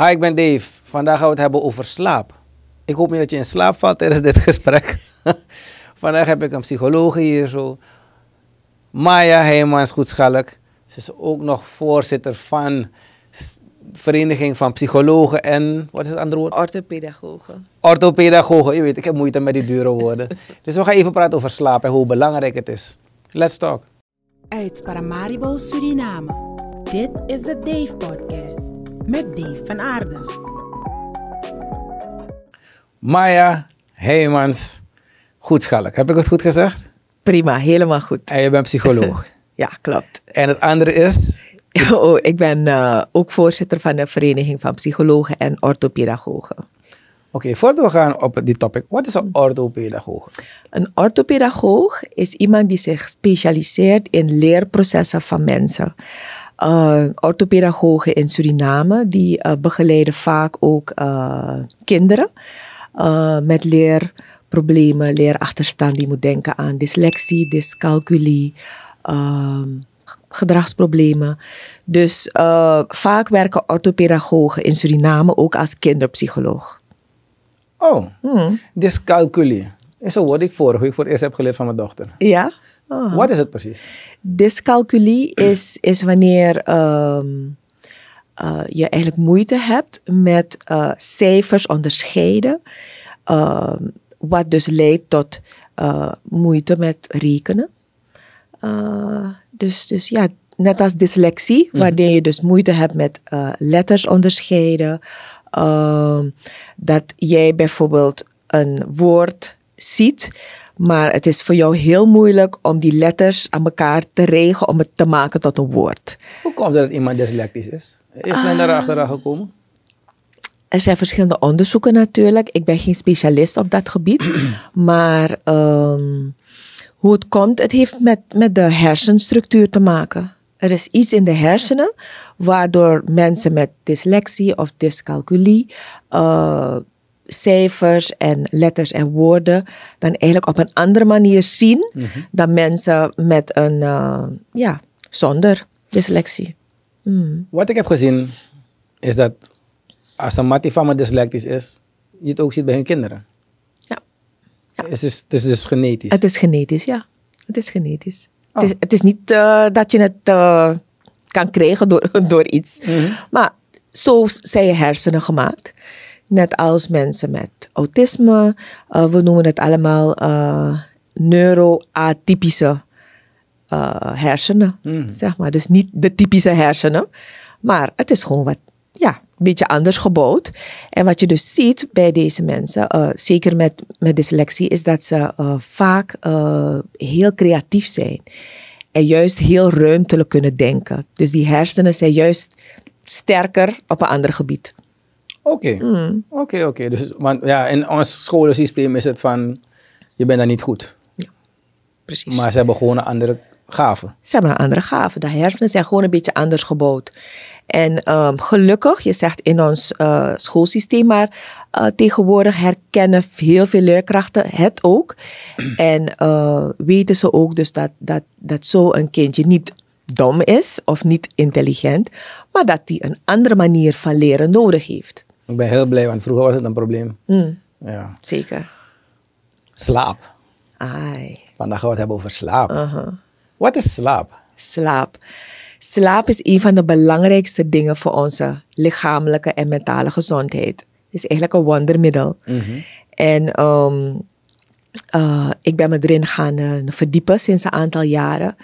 Hi, ik ben Dave. Vandaag gaan we het hebben over slaap. Ik hoop niet dat je in slaap valt tijdens dit gesprek. Vandaag heb ik een psycholoog hier zo. Maya Heijmans Goedschalk. Ze is ook nog voorzitter van Vereniging van Psychologen en... Wat is het andere woord? Orthopedagogen. Orthopedagogen. Je weet, ik heb moeite met die dure woorden. dus we gaan even praten over slaap en hoe belangrijk het is. Let's talk. Uit Paramaribo, Suriname. Dit is de Dave Podcast met Dave van Aarde. Maya Heemans, goed schalk. Heb ik het goed gezegd? Prima, helemaal goed. En je bent psycholoog. ja, klopt. En het andere is? Oh, ik ben eh, ook voorzitter van de Vereniging van Psychologen en Orthopedagogen. Oké, voordat we gaan op die topic, wat is een mhm. orthopedagoog? Een orthopedagoog is iemand die zich specialiseert in leerprocessen van mensen uh, eh, orthopedagogen in Suriname. Die eh, begeleiden vaak ook eh, kinderen met leerproblemen, leerachterstand. Die moet denken aan dyslexie, dyscalculie, ehm, gedragsproblemen. Dus vaak werken orthopedagogen in Suriname ook als kinderpsycholoog. Oh, hmm. dyscalculie. Zo word ik vorige week voor het eerst heb geleerd van mijn dochter. Ja? Ah. Wat is het precies? Dyscalculie is, is wanneer ehm, eh, je eigenlijk moeite hebt met eh, cijfers onderscheiden. Ehm, wat dus leidt tot eh, moeite met rekenen. dus, dus ja, net als dyslexie, mhm. wanneer je dus moeite hebt met letters onderscheiden. Ehm, dat jij bijvoorbeeld een woord ziet. Maar het is voor jou heel moeilijk om die letters aan elkaar te regelen om het te maken tot een woord. Hoe komt dat iemand dyslectisch is? Is men daar ah. achteraan gekomen? Er zijn verschillende onderzoeken natuurlijk. Ik ben geen specialist op dat gebied. maar ehm, hoe het komt, het heeft met, met de hersenstructuur te maken. Er is iets in de hersenen waardoor mensen met dyslexie of dyscalculie eh, cijfers en letters en woorden dan eigenlijk op een andere manier zien mhm. dan mensen met een, eh, ja, zonder dyslexie. Hmm. Wat ik heb gezien is dat als een van dyslectisch is, je het ook ziet bij hun kinderen. Ja. ja. Het, is, het is dus genetisch. Het is genetisch, ja. Het is genetisch. Het, oh. is, het, is, niet eh, dat je het eh, kan krijgen door, door iets. Mhm. Maar zo zijn je hersenen gemaakt. Net als mensen met autisme. Eh, we noemen het allemaal uh, neuroatypische eh, hersenen. Hmm. Zeg maar. Dus niet de typische hersenen. Maar het is gewoon wat, ja, een beetje anders gebouwd. En wat je dus ziet bij deze mensen, zeker met, met dyslexie, is dat ze vaak heel creatief zijn en juist heel ruimtelijk kunnen denken. Dus die hersenen zijn juist sterker op een ander gebied. Oké, hmm. oké, oké. Dus, want ja, in ons scholensysteem is het van, je bent dan niet goed. Ja, precies. Maar ze hebben gewoon een andere gave. Ze hebben een andere gave. De hersenen zijn gewoon een beetje anders gebouwd. En ehm, gelukkig, je zegt in ons uh, schoolsysteem, maar eh, tegenwoordig herkennen heel veel leerkrachten het ook. en eh, weten ze ook dus dat, dat, dat zo'n kindje niet dom is of niet intelligent, maar dat hij een andere manier van leren nodig heeft. Ik ben heel blij, want vroeger was het een probleem. Hmm. Ja. Zeker. Slaap. Ai. Vandaag gaan we het hebben over slaap. Uh-huh. Wat is slaap? Slaap. Slaap is een van de belangrijkste dingen voor onze lichamelijke en mentale gezondheid. Het is eigenlijk een wondermiddel. Mhm. En ehm, eh, ik ben me erin gaan eh, verdiepen sinds een aantal jaren.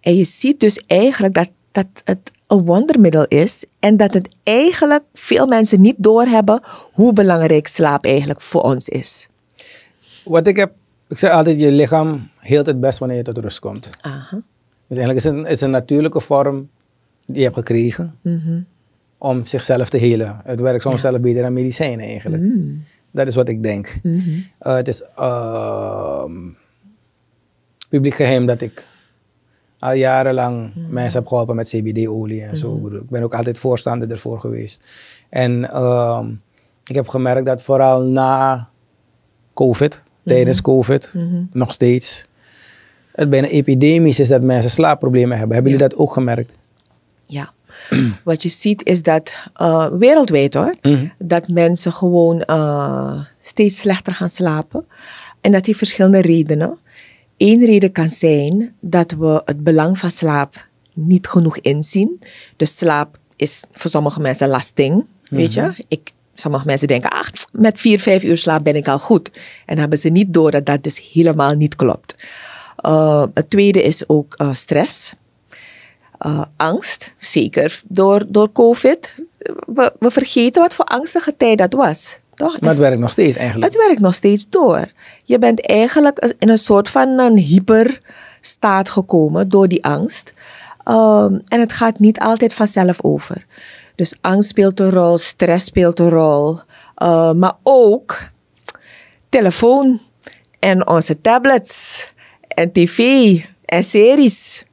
En je ziet dus eigenlijk dat, dat het een wondermiddel is en dat het eigenlijk veel mensen niet doorhebben hoe belangrijk slaap eigenlijk voor ons is. Wat ik heb, ik zeg altijd, je lichaam heelt het best wanneer je tot rust komt. Aha. Dus eigenlijk is het een, is een natuurlijke vorm die je hebt gekregen mhm. om zichzelf te helen. Het werkt soms ja. zelf beter dan medicijnen eigenlijk. Mm. Dat is wat ik denk. Mhm. Eh, het is uh, publiek geheim dat ik al jarenlang mhm. mensen heb geholpen met CBD-olie en zo. Mhm. Ik ben ook altijd voorstander ervoor geweest. En ehm, ik heb gemerkt dat vooral na COVID, tijdens mhm. COVID, nog steeds, het bijna epidemisch is dat mensen slaapproblemen hebben. Hebben jullie dat ook gemerkt? Ja. Wat je ziet is dat eh, wereldwijd hoor, dat mensen gewoon eh, steeds slechter gaan slapen. En dat heeft verschillende redenen. Eén reden kan zijn dat we het belang van slaap niet genoeg inzien. Dus slaap is voor sommige mensen lasting, weet je. Mhm. Ik, sommige mensen denken, ach, met vier, vijf uur slaap ben ik al goed. En hebben ze niet door dat dat dus helemaal niet klopt. Eh, het tweede is ook eh, stress. Eh, angst, zeker door, door COVID. We, we vergeten wat voor angstige tijd dat was. Toch? Maar het werkt nog steeds eigenlijk. Het werkt nog steeds door. Je bent eigenlijk in een soort van een hyperstaat gekomen door die angst. Ehm, en het gaat niet altijd vanzelf over. Dus angst speelt een rol, stress speelt een rol, ehm, maar ook telefoon en onze tablets en tv en series.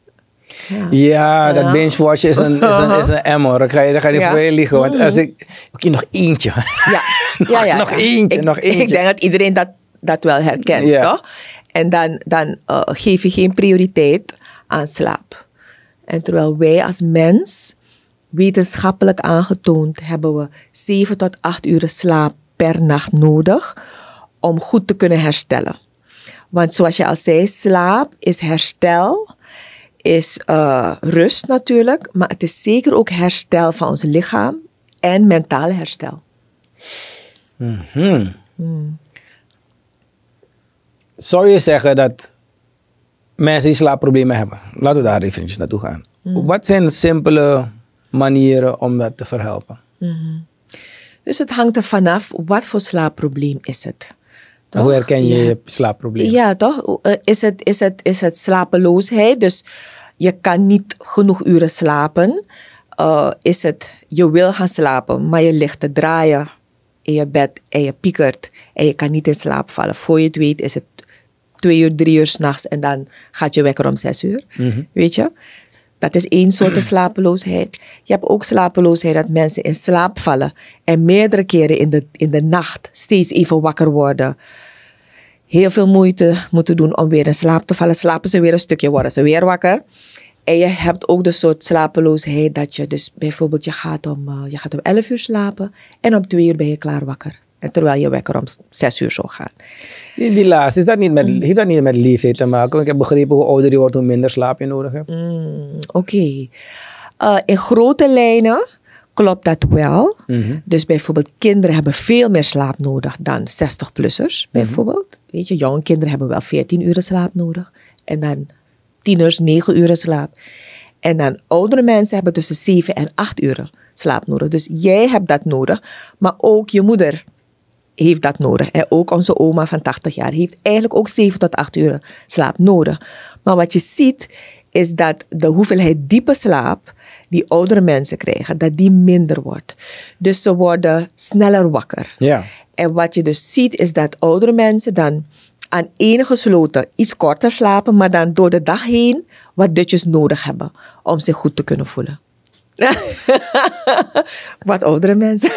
Ja, dat binge-watchen is een, is, een, is een emmer. Dan ga je, dan ga je voor je liggen. Want mm. als ik, oké, nog eentje. Ja, ja, ja. nog eentje, ik, nog eentje. Ik denk dat iedereen dat, dat wel herkent, toch? En dan, dan eh, geef je geen prioriteit aan slaap. En terwijl wij als mens, wetenschappelijk aangetoond, hebben we 7 tot 8 uur slaap per nacht nodig om goed te kunnen herstellen. Want zoals je al zei, slaap is herstel is eh, rust natuurlijk, maar het is zeker ook herstel van ons lichaam en mentale herstel. Mhm. Hmm. Zou je zeggen dat mensen die slaapproblemen hebben, laten we daar eventjes naartoe gaan. Hmm. Wat zijn simpele manieren om dat te verhelpen? Mhm. Dus het hangt er vanaf wat voor slaapprobleem is het. Hoe herken je je slaapprobleem? Ja, toch? Eh, is het, is het, is het slapeloosheid? Dus je kan niet genoeg uren slapen, eh, is het je wil gaan slapen, maar je ligt te draaien in je bed en je piekert en je kan niet in slaap vallen. Voor je het weet is het twee uur, drie uur s'nachts en dan gaat je wekker om zes uur. Mhm. Weet je? Dat is één soort slapeloosheid. Je hebt ook slapeloosheid dat mensen in slaap vallen en meerdere keren in de, in de nacht steeds even wakker worden. Heel veel moeite moeten doen om weer in slaap te vallen. Slapen ze weer een stukje, worden ze weer wakker. En je hebt ook de soort slapeloosheid dat je dus bijvoorbeeld je gaat om, eh, je gaat om 11 uur slapen en om 2 uur ben je klaar wakker. En terwijl je wekker om 6 uur zou gaan. Die, die laatste, is dat niet met, mm. heeft dat niet met leeftijd te maken? Want ik heb begrepen hoe ouder je wordt, hoe minder slaap je nodig hebt. Mm, oké. Eh, in grote lijnen klopt dat wel. Mhm. Dus bijvoorbeeld kinderen hebben veel meer slaap nodig dan 60-plussers mhm. bijvoorbeeld. Weet je, jonge kinderen hebben wel 14 uur slaap nodig. En dan uur, 9 uur slaap. En dan oudere mensen hebben tussen zeven en acht uur slaap nodig. Dus jij hebt dat nodig, maar ook je moeder heeft dat nodig. En ook onze oma van 80 jaar heeft eigenlijk ook 7 tot 8 uur slaap nodig. Maar wat je ziet is dat de hoeveelheid diepe slaap die oudere mensen krijgen, dat die minder wordt. Dus ze worden sneller wakker. Ja. En wat je dus ziet is dat oudere mensen dan aan enige sloten iets korter slapen, maar dan door de dag heen wat dutjes nodig hebben om zich goed te kunnen voelen. wat oudere mensen.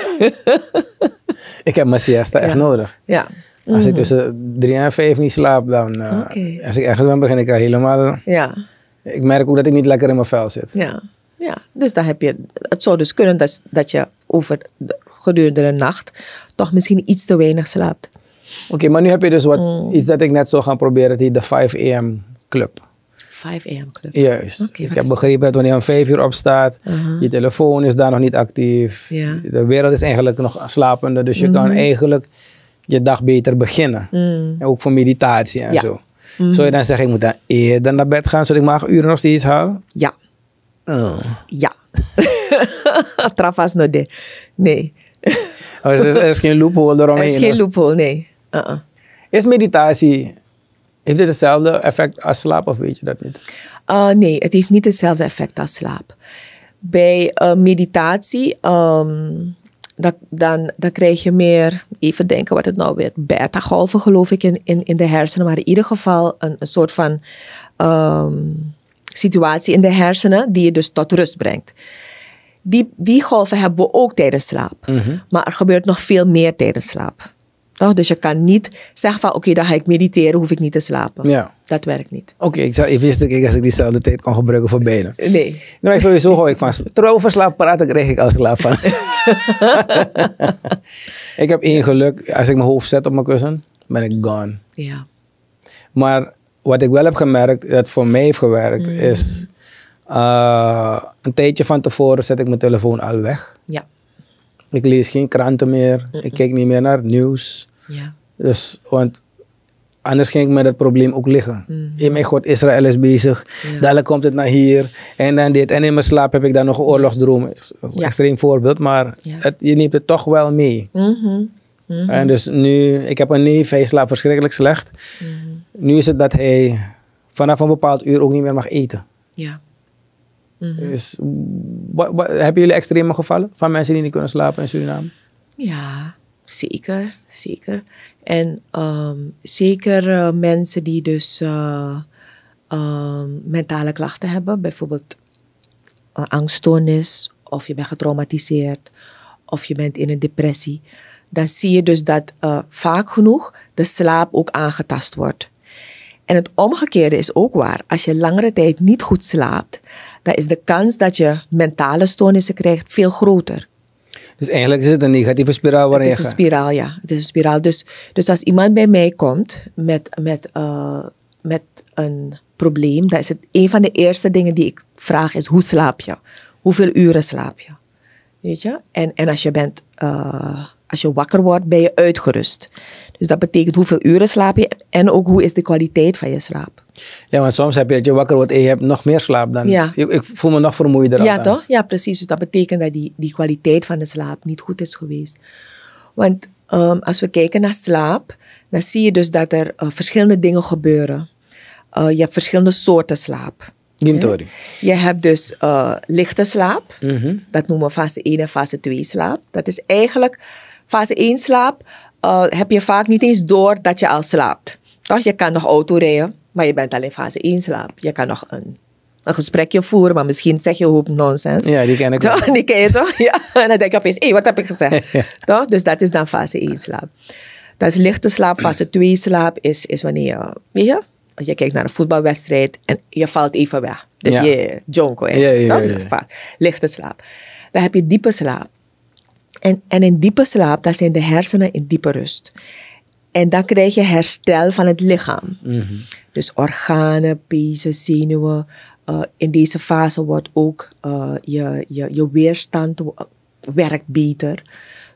ik heb mijn siesta echt nodig. Ja. Als ik mhm. tussen drie en vijf niet slaap, dan... Eh, als ik ergens ben, begin ik helemaal... Ja. Ik merk ook dat ik niet lekker in mijn vel zit. Ja, ja. dus dan heb je... Het zou dus kunnen dat, dat je over gedurende de nacht toch misschien iets te weinig slaapt. Oké, maar nu heb je dus wat, hmm. iets dat ik net zou gaan proberen, die de 5 a.m. club. 5 a.m. club? Juist. ik heb begrepen dat wanneer je om 5 uur opstaat, uh-huh. je telefoon is daar nog niet actief. De wereld is eigenlijk nog slapende, dus je kan mhm. eigenlijk je dag beter beginnen. En mhm. ook voor meditatie en zo. Mhm. Zou je dan zeggen, ik moet dan eerder naar bed gaan, zodat ik maar uren nog steeds haal? Ja. Oh. Ja. trafas no Nee. Oh, er, is, er, geen loophole eromheen? Er is geen loophole, nee uh Is meditatie, heeft het hetzelfde effect als slaap of weet je dat niet? Uh, nee, het heeft niet hetzelfde effect als slaap. Bij uh, meditatie, ehm, dat, dan, krijg je meer, even denken wat het nou weer, beta-golven geloof ik in, in, in de hersenen, maar in ieder geval een, een soort van ehm, situatie in de hersenen die je dus tot rust brengt. Die, die golven hebben we ook tijdens slaap. Mhm. Maar er gebeurt nog veel meer tijdens slaap. Dus je kan niet zeggen van oké, okay, dan ga ik mediteren, hoef ik niet te slapen. Ja. Dat werkt niet. Oké, ik, zou, ik wist als ik diezelfde tijd kon gebruiken voor benen. Nee. Nou, ik sowieso gooi ik van. Terwijl over slaap praten krijg ik al slaap van. ik heb één geluk. Als ik mijn hoofd zet op mijn kussen, ben ik gone. Ja. Maar wat ik wel heb gemerkt, dat voor mij heeft gewerkt, mm. is eh, een tijdje van tevoren zet ik mijn telefoon al weg. Ja. Ik lees geen kranten meer. Ik kijk niet meer naar het nieuws. Ja. Dus, want anders ging ik met het probleem ook liggen. Mm. In mijn God, Israël is bezig. Ja. Dadelijk komt het naar hier. En dan dit. En in mijn slaap heb ik dan nog oorlogsdromen. oorlogsdroom. extreem voorbeeld, maar het, je neemt het toch wel mee. Mhm. Mhm. En dus nu, ik heb een neef, hij slaapt verschrikkelijk slecht. Mhm. Nu is het dat hij vanaf een bepaald uur ook niet meer mag eten. Ja. Dus, wat, hebben jullie extreme gevallen van mensen die niet kunnen slapen in Suriname? Ja, Zeker, zeker. En ehm, zeker eh, mensen die dus eh, ehm, mentale klachten hebben, bijvoorbeeld eh, angststoornis, of je bent getraumatiseerd, of je bent in een depressie, dan zie je dus dat vaak genoeg de slaap ook aangetast wordt. En het omgekeerde is ook waar. Als je langere tijd niet goed slaapt, dan is de kans dat je mentale stoornissen krijgt veel groter. Dus eigenlijk is het een negatieve spiraal waarin Het is een spiraal, ja. Het is een spiraal. Dus, dus als iemand bij mij komt met, met, eh, met een probleem, dan is het een van de eerste dingen die ik vraag is, hoe slaap je? Hoeveel uren slaap je? Weet je? En, en als je bent... Eh, als je wakker wordt, ben je uitgerust. Dus dat betekent hoeveel uren slaap je en ook hoe is de kwaliteit van je slaap. Ja, want soms heb je dat je wakker wordt en je hebt nog meer slaap dan. Ja. Ik, voel me nog vermoeider. Ja, toch? Ja, precies. Dus dat betekent dat die, die kwaliteit van de slaap niet goed is geweest. Want ehm, als we kijken naar slaap, dan zie je dus dat er eh, verschillende dingen gebeuren. Eh, je hebt verschillende soorten slaap. Gintori. Je hebt dus eh, lichte slaap. Mhm. Dat noemen we fase 1 en fase 2 slaap. Dat is eigenlijk Fase 1 slaap eh, heb je vaak niet eens door dat je al slaapt. Toch? Je kan nog auto rijden, maar je bent al in fase 1 slaap. Je kan nog een een gesprekje voeren, maar misschien zeg je een hoop nonsens. Ja, die ken ik toch? Die ken je toch? Ja. En dan denk je opeens, hé, hey, wat heb ik gezegd? toch? Dus dat is dan fase 1 slaap. Dat is lichte slaap. Fase 2 slaap is, is wanneer eh, je, weet je, kijkt naar een voetbalwedstrijd en je valt even weg. Dus je jonko. Ja, ja, ja, Lichte slaap. Dan heb je diepe slaap. En, en in diepe slaap, daar zijn de hersenen in diepe rust. En dan krijg je herstel van het lichaam. Mhm. Dus organen, pezen, zenuwen. Eh, in deze fase wordt ook eh, je, je, je weerstand werkt beter.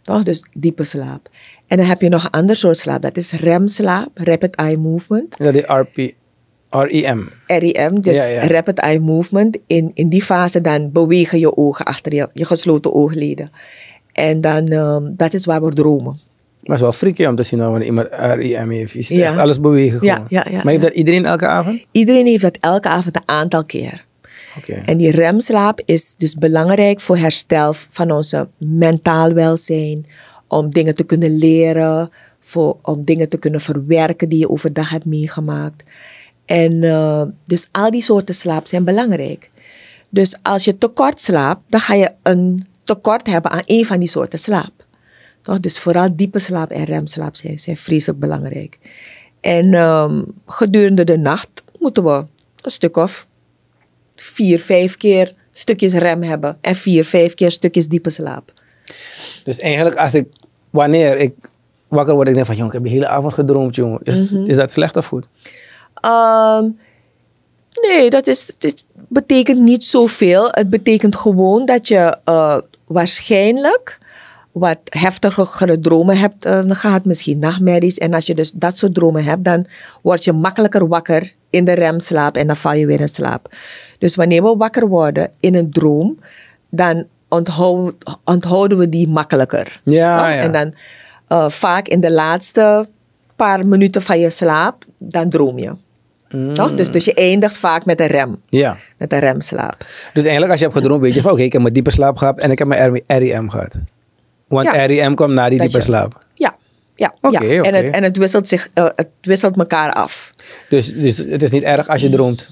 Toch? Dus diepe slaap. En dan heb je nog een ander soort slaap. Dat is remslaap, rapid eye movement. Ja, die RP, REM. REM, dus ja, ja. rapid eye movement. In, in die fase dan bewegen je ogen achter je, je gesloten oogleden. En dan, ehm, dat is waar we dromen. Maar het is wel freaky om te zien we iemand REM heeft. Is ja. echt alles bewegen gewoon. Ja, ja, maar heeft dat iedereen elke avond? Iedereen heeft dat elke avond een aantal keer. Okay. En die remslaap is dus belangrijk voor herstel van onze mentaal welzijn. Om dingen te kunnen leren, voor, om dingen te kunnen verwerken die je overdag hebt meegemaakt. En eh, dus al die soorten slaap zijn belangrijk. Dus als je tekort slaapt, dan ga je een tekort hebben aan één van die soorten slaap. Toch? Dus vooral diepe slaap en remslaap zijn, zijn vreselijk belangrijk. En ehm, gedurende de nacht moeten we een stuk of vier, vijf keer stukjes rem hebben. En vier, vijf keer stukjes diepe slaap. Dus eigenlijk als ik, wanneer ik wakker word, ik denk van jongen, ik heb de hele avond gedroomd jongen. Is, mhm. is dat slecht of goed? Ehm, nee, dat is, het is betekent niet zoveel. Het betekent gewoon dat je eh, waarschijnlijk wat heftigere dromen hebt uh, gehad, misschien nachtmerries. En als je dus dat soort dromen hebt, dan word je makkelijker wakker in de remslaap en dan val je weer in slaap. Dus wanneer we wakker worden in een droom, dan onthouden, we die makkelijker. Ja, ja. En dan eh, vaak in de laatste paar minuten van je slaap, dan droom je. Mm. Toch? Dus, dus je eindigt vaak met een rem. Ja. Met een remslaap. Dus eigenlijk als je hebt gedroomd, weet je van oké, ik heb mijn diepe slaap gehad en ik heb mijn REM gehad. Want REM kwam na die diepe slaap. Ja. Ja, ja. En, het, en het wisselt, zich, eh, het wisselt elkaar af. Dus, dus het is niet erg als je droomt?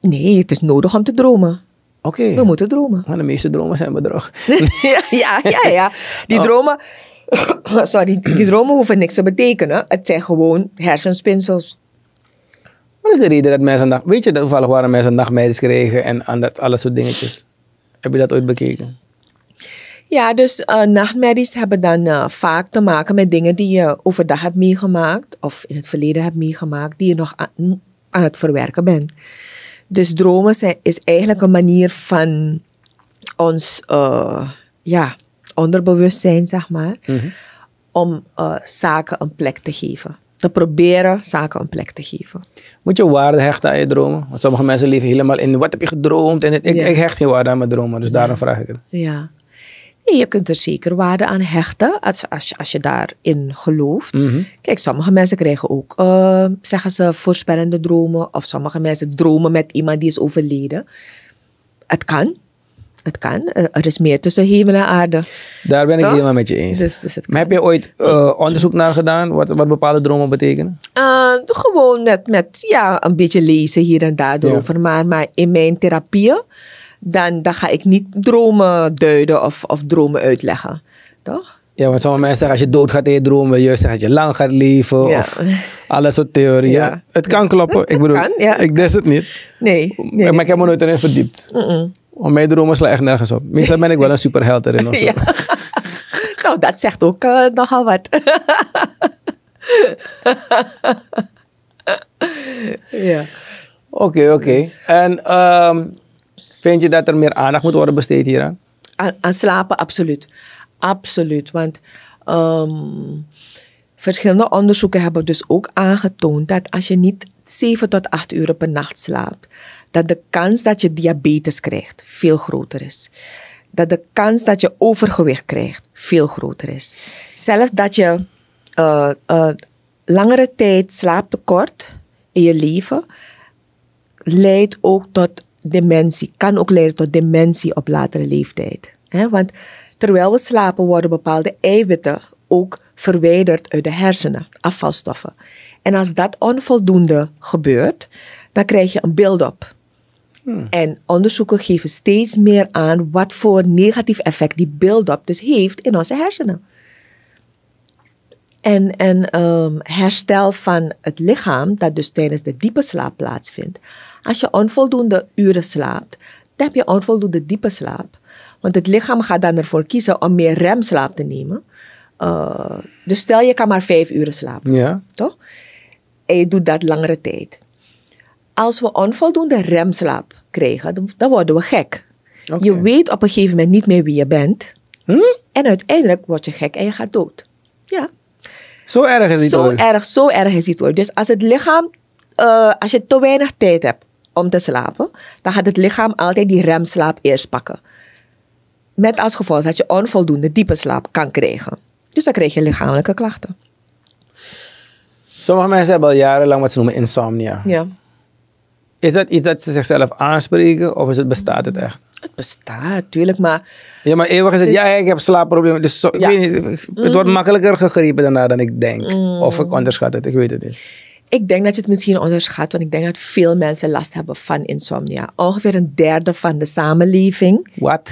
Nee, het is nodig om te dromen. Oké. We moeten dromen. Maar de meeste dromen zijn bedrog. ja, ja, ja, Die oh. dromen, sorry, die dromen hoeven niks te betekenen. Het zijn gewoon hersenspinsels. Wat is de reden dat mensen dag... Weet je dat toevallig waarom mensen nachtmerries kregen en aan dat, alle soort dingetjes? Heb je dat ooit bekeken? Ja, dus uh, nachtmerries hebben dan eh, vaak te maken met dingen die je overdag hebt meegemaakt of in het verleden hebt meegemaakt, die je nog aan, aan het verwerken bent. Dus dromen is eigenlijk een manier van ons eh, ja, onderbewustzijn, zeg maar, mhm. om zaken een plek te geven te proberen zaken een plek te geven. Moet je waarde hechten aan je dromen? Want sommige mensen leven helemaal in wat heb je gedroomd en ik, ik, hecht geen waarde aan mijn dromen, dus daarom vraag ik het. Ja. je kunt er zeker waarde aan hechten als, als, als je daarin gelooft. Mhm. Kijk, sommige mensen krijgen ook, ehm, zeggen ze, voorspellende dromen. Of sommige mensen dromen met iemand die is overleden. Het kan, het kan. Eh, er is meer tussen hemel en aarde. Daar ben ik helemaal met je eens. Dus, dus maar heb je ooit eh, onderzoek naar gedaan? Wat, wat bepaalde dromen betekenen? Eh, gewoon net met ja, een beetje lezen hier en daar erover. Maar, maar in mijn therapieën, dan, dan ga ik niet dromen duiden of, of dromen uitleggen. Toch? Ja, want sommige mensen zeggen als je dood gaat in je dromen, juist dat je lang gaat leven. Of alle soort theorieën. Het kan kloppen. ik bedoel, ik des het niet. Nee, Maar ik heb me nooit erin verdiept. Want oh, mijn dromen slaan echt nergens op. Meestal ben ik wel een superheld erin of zo. Nou, dat zegt ook eh, nogal wat. ja. Oké, oké. Dus- en ehm, vind je dat er meer aandacht moet worden besteed hieraan? Aan, aan slapen, absoluut. Absoluut, want... Ehm, verschillende onderzoeken hebben dus ook aangetoond dat als je niet 7 tot 8 uur per nacht slaapt, dat de kans dat je diabetes krijgt veel groter is. Dat de kans dat je overgewicht krijgt veel groter is. Zelfs dat je eh, eh, langere tijd slaaptekort in je leven leidt ook tot dementie. Kan ook leiden tot dementie op latere leeftijd. want terwijl we slapen worden bepaalde eiwitten ook verwijderd uit de hersenen, afvalstoffen. En als dat onvoldoende gebeurt, dan krijg je een build-up. En onderzoeken geven steeds meer aan wat voor negatief effect die build-up dus heeft in onze hersenen. En, en ehm, herstel van het lichaam, dat dus tijdens de diepe slaap plaatsvindt. Als je onvoldoende uren slaapt, dan heb je onvoldoende diepe slaap. Want het lichaam gaat dan ervoor kiezen om meer remslaap te nemen. Eh, dus stel je kan maar vijf uren slapen, ja. toch? En je doet dat langere tijd als we onvoldoende remslaap krijgen, dan, worden we gek. Je weet op een gegeven moment niet meer wie je bent. Hm? En uiteindelijk word je gek en je gaat dood. Ja. Zo erg is het zo Erg, zo erg is het hoor. Dus als het lichaam, eh, als je te weinig tijd hebt om te slapen, dan gaat het lichaam altijd die remslaap eerst pakken. Met als gevolg dat je onvoldoende diepe slaap kan krijgen. Dus dan krijg je lichamelijke klachten. Sommige mensen hebben al jarenlang wat ze noemen insomnia. Ja. Is dat iets dat ze zichzelf aanspreken of is het, bestaat het echt? Het bestaat, tuurlijk, maar... Ja, maar eeuwig is ja, ik heb slaapproblemen. Dus ik weet niet, het wordt mm. makkelijker gegrepen daarna dan ik denk. Mm. Of ik onderschat het, ik weet het niet. Ik denk dat je het misschien onderschat, want ik denk dat veel mensen last hebben van insomnia. Ongeveer een derde van de samenleving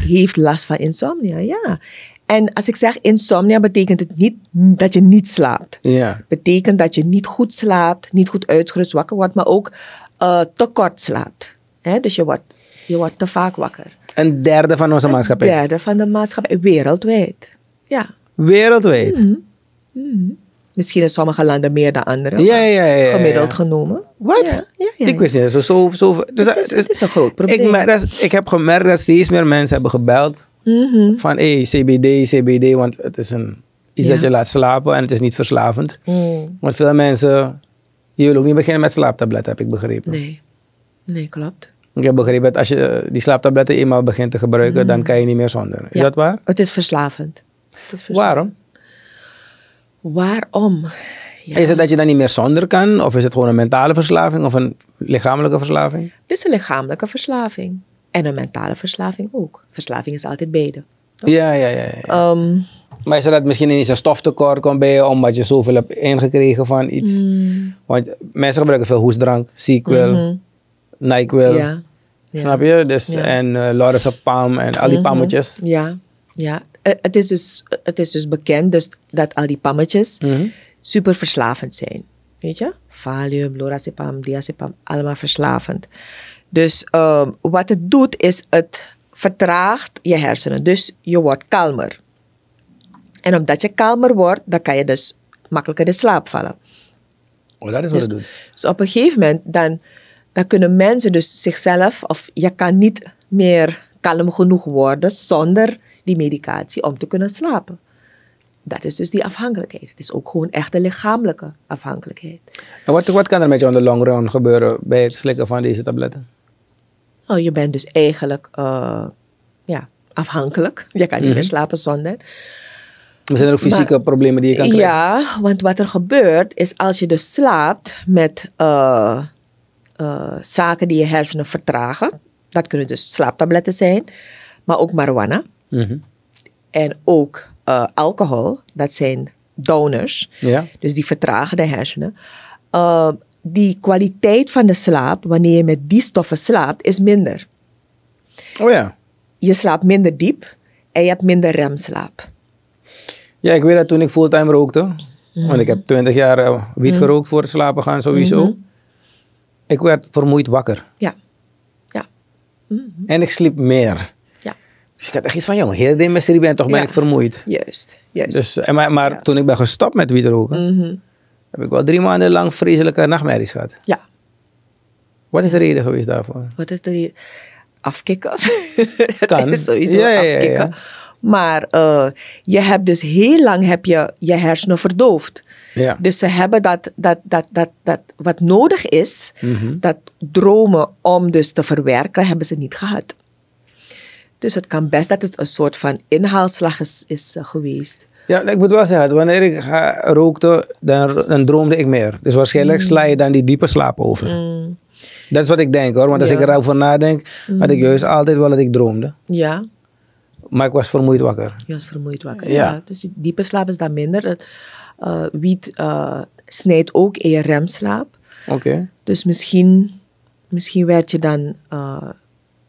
heeft last van insomnia, ja. En als ik zeg insomnia, betekent het niet dat je niet slaapt. Ja. Betekent dat je niet goed slaapt, niet goed uitgerust wakker wordt, maar ook tekort eh, te kort slaapt. Hè? Dus je wordt, je wordt te vaak wakker. Een derde van onze maatschappij? Een derde van de maatschappij, wereldwijd. Ja. Wereldwijd? Mhm. Mhm. Misschien in sommige landen meer dan andere. Ja, ja, ja, gemiddeld genomen. Wat? ik wist niet. Zo, zo, zo, dus dat, is, het is een groot probleem. Ik, dat, ik heb gemerkt dat steeds meer mensen hebben gebeld. Mm Van hey, CBD, CBD. Want het is een, iets dat je laat slapen en het is niet verslavend. Mm. Want veel mensen je wil ook niet beginnen met slaaptabletten, heb ik begrepen. Nee, nee klopt. Ik heb begrepen dat als je eh, die slaaptabletten eenmaal begint te gebruiken, dan mm. kan je niet meer zonder. Is dat waar? Het is verslavend. is Waarom? Waarom? Is het dat je dan niet meer zonder kan? Of is het gewoon een mentale verslaving of een lichamelijke verslaving? Het is een lichamelijke verslaving. En een mentale verslaving ook. Verslaving is altijd beide. Toch? Ja, ja, ja. Ehm, maar is dat misschien ineens een stoftekort komt bij je, omdat je zoveel hebt ingekregen van iets? Mm. Want mensen gebruiken veel hoesdrank, Sequel, mm Snap je? Dus, En uh, eh, Lorazepam en al die mm pammetjes. Ja, ja. Eh, het, is dus, het is dus bekend dus dat al die pammetjes -hmm. super verslavend zijn. Weet je? Valium, Lorazepam, Diazepam, allemaal verslavend. Dus ehm, wat het doet is het vertraagt je hersenen. Dus je wordt kalmer. En omdat je kalmer wordt, dan kan je dus makkelijker in slaap vallen. Oh, dat is wat dus, het Dus op een gegeven moment, dan, dan kunnen mensen dus zichzelf, of je kan niet meer kalm genoeg worden zonder die medicatie om te kunnen slapen. Dat is dus die afhankelijkheid. Het is ook gewoon echt een lichamelijke afhankelijkheid. En wat, wat kan er met je in de long run gebeuren bij het slikken van deze tabletten? Oh, je bent dus eigenlijk eh, ja, afhankelijk. Je kan niet meer mhm. slapen zonder. Zijn er ook fysieke problemen die je kan krijgen? Ja, want wat er gebeurt is als je dus slaapt met eh, eh, zaken die je hersenen vertragen. Dat kunnen dus slaaptabletten zijn, maar ook marijuana. Mhm. En ook eh, alcohol, dat zijn donors. Ja. Dus die vertragen de hersenen. die kwaliteit van de slaap, wanneer je met die stoffen slaapt, is minder. Oh ja. Je slaapt minder diep en je hebt minder remslaap. Ja, ik weet dat toen ik fulltime rookte. Mhm. Want ik heb 20 jaar eh, wiet mhm. gerookt voor het slapen gaan sowieso. Mhm. Ik werd vermoeid wakker. Ja. ja. En ik sliep meer. Ja. Dus ik had echt iets van, jong. heel de mysterie ben toch ben ik vermoeid. Juist, juist. Dus, en eh, maar maar toen ik ben gestopt met wiet roken, heb ik wel drie maanden lang vreselijke nachtmerries gehad. Ja. Wat is de reden geweest daarvoor? Wat is de reden? Afkikken. dat is sowieso ja, afkikken. Maar eh, je hebt dus heel lang heb je, je hersenen verdoofd. Ja. Dus ze hebben dat, dat, dat, dat, dat wat nodig is, mhm. dat dromen om dus te verwerken, hebben ze niet gehad. Dus het kan best dat het een soort van inhaalslag is, eh, geweest. Ja, ik moet wel zeggen, wanneer ik eh, rookte, dan, dan droomde ik meer. Dus waarschijnlijk mm. sla je dan die diepe slaap over. Mm. Dat is wat ik denk hoor, want als ik erover nadenk, had ik mm. juist altijd wel dat ik droomde. Ja. Maar ik was vermoeid wakker. Je was vermoeid wakker, ja. Dus diepe slaap is dan minder. Uh, wiet eh, snijdt ook in je remslaap. Oké. Dus misschien, misschien werd je dan eh,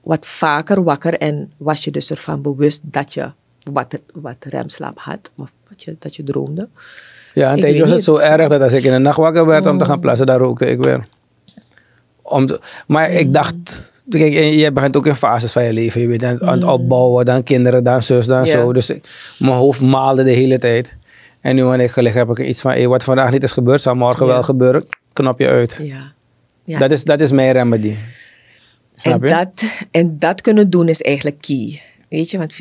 wat vaker wakker en was je dus ervan bewust dat je wat, wat remslaap had, of wat je, dat je droomde. Ja, en was het zo erg dat als ik in de nacht wakker werd om te oh. gaan plassen, daar rookte ik weer. Om maar ik dacht Kijk, en je begint ook in fases van je leven. Je bent aan, aan het mm. opbouwen, dan kinderen, dan zus, dan zo. Dus mijn hoofd maalde de hele tijd. En nu wanneer ik gelegd heb, ik iets van, wat vandaag niet is gebeurd, zal morgen wel gebeuren. Knap je uit. Ja. ja. Dat, is, dat is mijn remedy. Snap en je? Dat, en dat kunnen doen is eigenlijk key. Weet je, want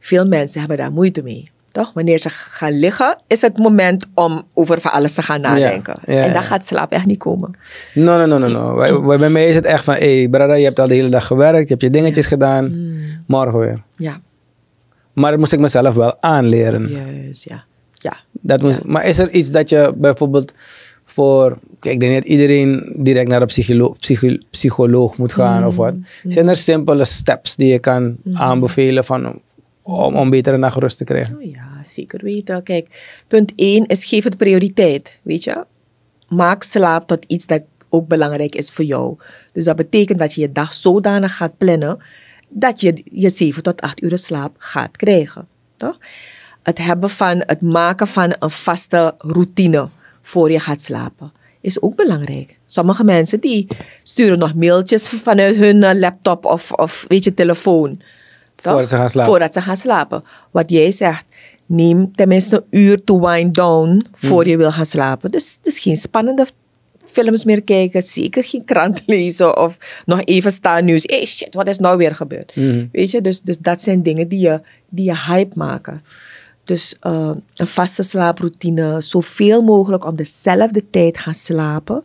veel mensen hebben daar moeite mee. Toch? Wanneer ze gaan liggen, is het moment om over van alles te gaan nadenken. en dan gaat slaap echt niet komen. No, no, no, no. no. Bij, mij is het echt van, hé, hey, je hebt al de hele dag gewerkt, je hebt je dingetjes gedaan, mm. morgen weer. Ja. Maar dat moest ik mezelf wel aanleren. Juist, ja. ja. Dat moest, Maar is er iets dat je bijvoorbeeld voor, kijk, ik denk niet iedereen direct naar een psycholo psycholoog moet gaan of mm. wat. Mm. Zijn er simpele steps die je kan aanbevelen van om, om beter een rust te krijgen? Oh ja, zeker weten. Kijk, punt 1 is geef het prioriteit, weet je. Maak slaap tot iets dat ook belangrijk is voor jou. Dus dat betekent dat je je dag zodanig gaat plannen dat je je 7 tot 8 uur slaap gaat krijgen. Toch? Het hebben van, het maken van een vaste routine voor je gaat slapen is ook belangrijk. Sommige mensen die sturen nog mailtjes vanuit hun eh, laptop of, of weet je, telefoon. Voordat ze gaan slapen. slapen. Wat jij zegt, neem tenminste een uur to wind down voor mm. je wil gaan slapen. Dus, dus geen spannende films meer kijken, zeker geen krant lezen of nog even staan nieuws. Hey shit, wat is nou weer gebeurd? Mm-hmm. Weet je, dus, dus dat zijn dingen die je, die je hype maken. Dus eh, een vaste slaaproutine, zoveel mogelijk om dezelfde tijd gaan slapen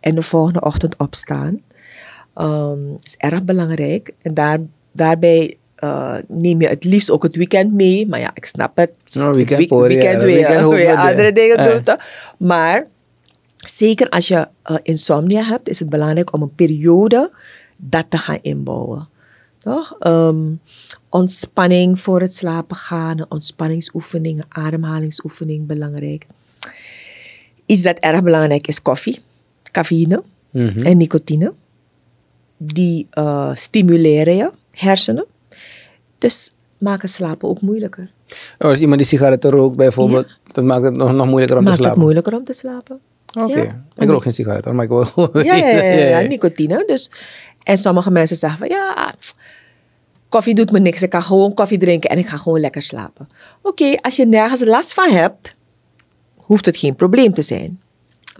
en de volgende ochtend opstaan. Ehm, is erg belangrijk. En daar, daarbij eh, neem je het liefst ook het weekend mee. Maar ja, ik snap het. Nou, weekend, weekend weekend andere dingen eh. doen. dan Maar zeker als je eh, insomnia hebt, is het belangrijk om een periode dat te gaan inbouwen. Toch? Ehm, ontspanning voor het slapen gaan, ontspanningsoefeningen, ademhalingsoefening belangrijk. Iets dat erg belangrijk is koffie, cafeïne mhm. en nicotine. Die stimuleren je hersenen. Dus maken slapen ook moeilijker. Oh, als iemand die sigaretten rookt bijvoorbeeld, ja. dat maakt het nog, nog moeilijker om te slapen? Maakt het moeilijker om te slapen. Oké, ik rook geen sigaretten, maar ik wil... ja, ja, ja, nicotine. Dus. En sommige mensen zeggen van, ja, koffie doet me niks. Ik kan gewoon koffie drinken en ik ga gewoon lekker slapen. Oké, als je nergens last van hebt, hoeft het geen probleem te zijn.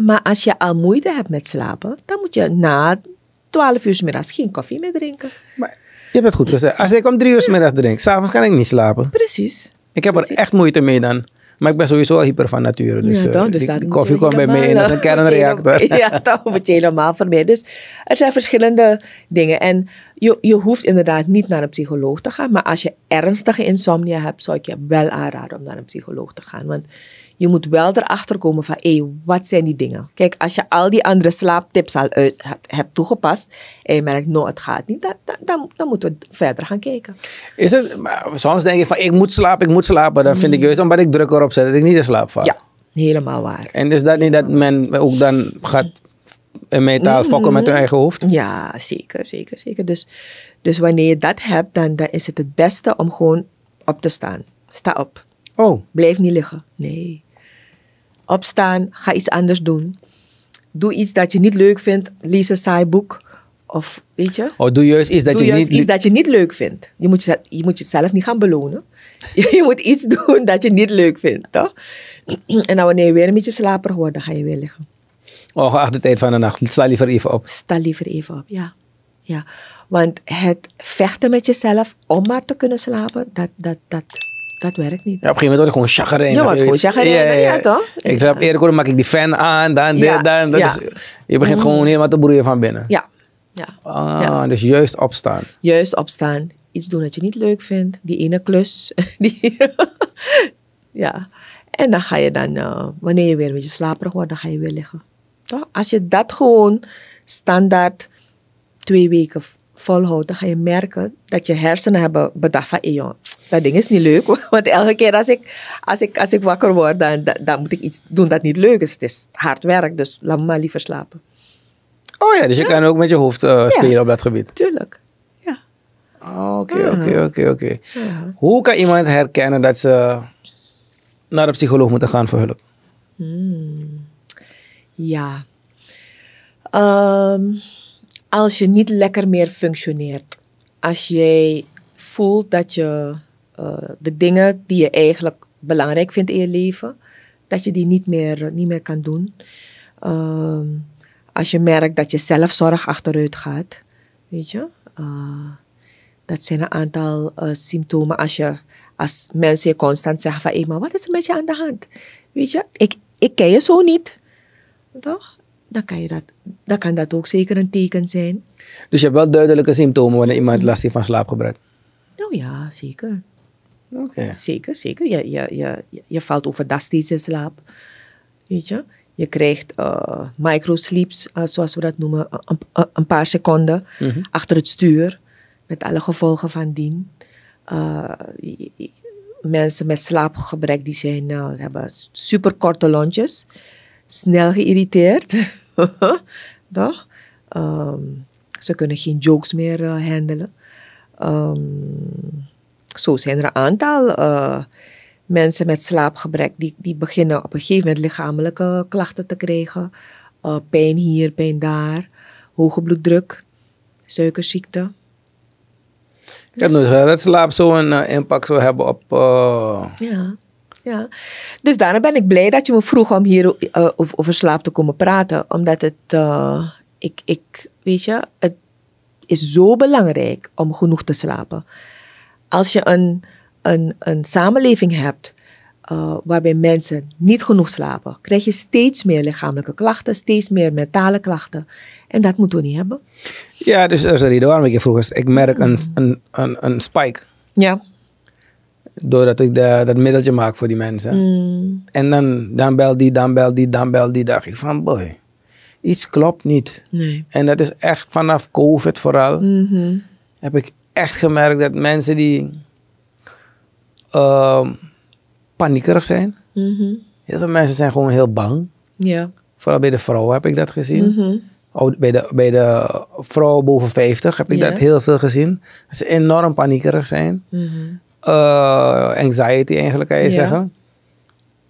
Maar als je al moeite hebt met slapen, dan moet je na 12 uur middags geen koffie meer drinken. Maar hebt het goed gezegd. Als ik om drie uur s middags drink, s'avonds kan ik niet slapen. Precies. Ik heb er echt moeite mee dan. Maar ik ben sowieso wel hyper van nature. Dus, ja, toch? Eh, dus die koffie komt bij mij in als een kernreactor. ja, toch? Moet je helemaal vermijden. Dus er zijn verschillende dingen. En je, je hoeft inderdaad niet naar een psycholoog te gaan. Maar als je ernstige insomnia hebt, zou ik je wel aanraden om naar een psycholoog te gaan. Want je moet wel erachter komen van, hé, hey, wat zijn die dingen? Kijk, als je al die andere slaaptips al hebt, toegepast en je merkt, nou, het gaat niet, dan, dan, dan, moeten we verder gaan kijken. Is het, soms denk ik van, ik moet slapen, ik moet slapen. Dan vind ik juist omdat ik druk erop zet dat ik niet in slaap val. Ja, helemaal waar. En is dat niet dat men ook dan gaat en met al fokken met hun mm-hmm. eigen hoofd. Ja, zeker, zeker, zeker. Dus, dus wanneer je dat hebt, dan, dan is het het beste om gewoon op te staan. Sta op. Oh. Blijf niet liggen. Nee. Opstaan, ga iets anders doen. Doe iets dat je niet leuk vindt. Lees een saai boek. Of weet je? Oh, doe juist iets dat, je, niet iets dat je niet leuk vindt. Je moet, je, je moet jezelf niet gaan belonen. je moet iets doen dat je niet leuk vindt, toch? en dan wanneer je weer een beetje slaper wordt, dan ga je weer liggen. Ongeacht de tijd van de nacht, sta liever even op. Sta liever even op, ja. ja. Want het vechten met jezelf om maar te kunnen slapen, dat, dat, dat, dat werkt niet. Ja, op een gegeven moment word ik gewoon chagrijnig. Ja, wat gewoon chagrijnig, ja, ja, toch? Ik slaap eerder maak ik die fan aan, dan dit, dan je begint gewoon mm. helemaal te broeien van binnen. Ja. Ja. Ah, dus juist opstaan. Juist opstaan. Iets doen dat je niet leuk vindt. Die ene klus. Die ja. En dan ga je dan, eh, wanneer je weer een beetje slaperig wordt, dan ga je weer liggen. Als je dat gewoon standaard twee weken volhoudt, dan ga je merken dat je hersenen hebben bedacht van, dat ding is niet leuk. Want elke keer als ik, als ik, als ik wakker word, dan, dan, moet ik iets doen dat niet leuk is. Het is hard werk, dus laat me maar liever slapen. Oh ja, dus je kan ook met je hoofd eh, spelen op dat gebied. Tuurlijk. Ja. Oké, oké, oké, oké. Hoe kan iemand herkennen dat ze naar de psycholoog moeten gaan voor hulp? Hmm. Ja. Ehm, als je niet lekker meer functioneert. Als jij voelt dat je eh, de dingen die je eigenlijk belangrijk vindt in je leven, dat je die niet meer, niet meer kan doen. Ehm, als je merkt dat je zelfzorg achteruit gaat, weet je. Eh, dat zijn een aantal eh, symptomen als, je, als mensen je constant zeggen van, maar wat is er met je aan de hand? Weet je, ik, ik ken je zo niet toch? Dan kan, je dat, dan kan dat ook zeker een teken zijn. Dus je hebt wel duidelijke symptomen wanneer iemand last heeft van slaapgebrek. Nou ja, zeker. Oké. Zeker, zeker. Je, je, je, je valt overdag steeds in slaap. Weet je? Je krijgt uh, microsleeps, eh, zoals we dat noemen, eh, een, paar seconden mhm. achter het stuur. Met alle gevolgen van dien. mensen met slaapgebrek die zijn, hebben superkorte lontjes snel geïrriteerd. Toch? Ehm, ze kunnen geen jokes meer eh, handelen. Ehm, zo zijn er een aantal eh, mensen met slaapgebrek die, die beginnen op een gegeven moment lichamelijke klachten te krijgen. Eh, pijn hier, pijn daar, hoge bloeddruk, suikerziekte. Ik heb nooit dat slaap zo'n impact zou hebben op ja ja. Dus daarom ben ik blij dat je me vroeg om hier uh, over slaap te komen praten. Omdat het, eh, ik, ik, weet je, het is zo belangrijk om genoeg te slapen. Als je een, een, een samenleving hebt eh, waarbij mensen niet genoeg slapen, krijg je steeds meer lichamelijke klachten, steeds meer mentale klachten. En dat moeten we niet hebben. Ja, dus dat is een reden waarom ik je vroeg. ik merk een, mm. een, een, een spike. Ja. Doordat ik dat middeltje maak voor die mensen. Mm. En dan, dan bel die, dan bel die, dan bel die. Dacht ik van, boy, iets klopt niet. Nee. En dat is echt vanaf COVID vooral. Mhm. Heb ik echt gemerkt dat mensen die ehm, paniekerig zijn. Mhm. Heel veel mensen zijn gewoon heel bang. Ja. Vooral bij de vrouwen heb ik dat gezien. -hmm. bij, de, bij de vrouwen boven 50 heb ik dat heel veel gezien. Dat ze enorm paniekerig zijn. Mhm. Eh, anxiety eigenlijk kan je zeggen.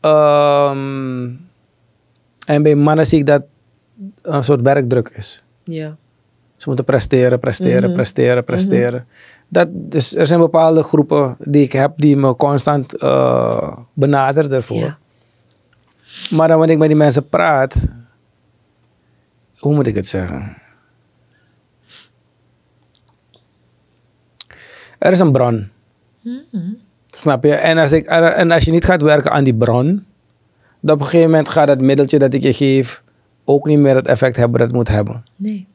Ehm, en bij mannen zie ik dat een soort werkdruk is. Ja. Ze moeten presteren, presteren, mhm. presteren, mhm. presteren. dat, dus er zijn bepaalde groepen die ik heb die me constant eh, benaderen daarvoor. Maar dan wanneer ik met die mensen praat, hoe moet ik het zeggen? Er is een bron. Mm Snap je? En als, ik, en als je niet gaat werken aan die bron, dan op een gegeven moment gaat dat middeltje dat ik je geef ook niet meer het effect hebben dat het moet hebben. Nee.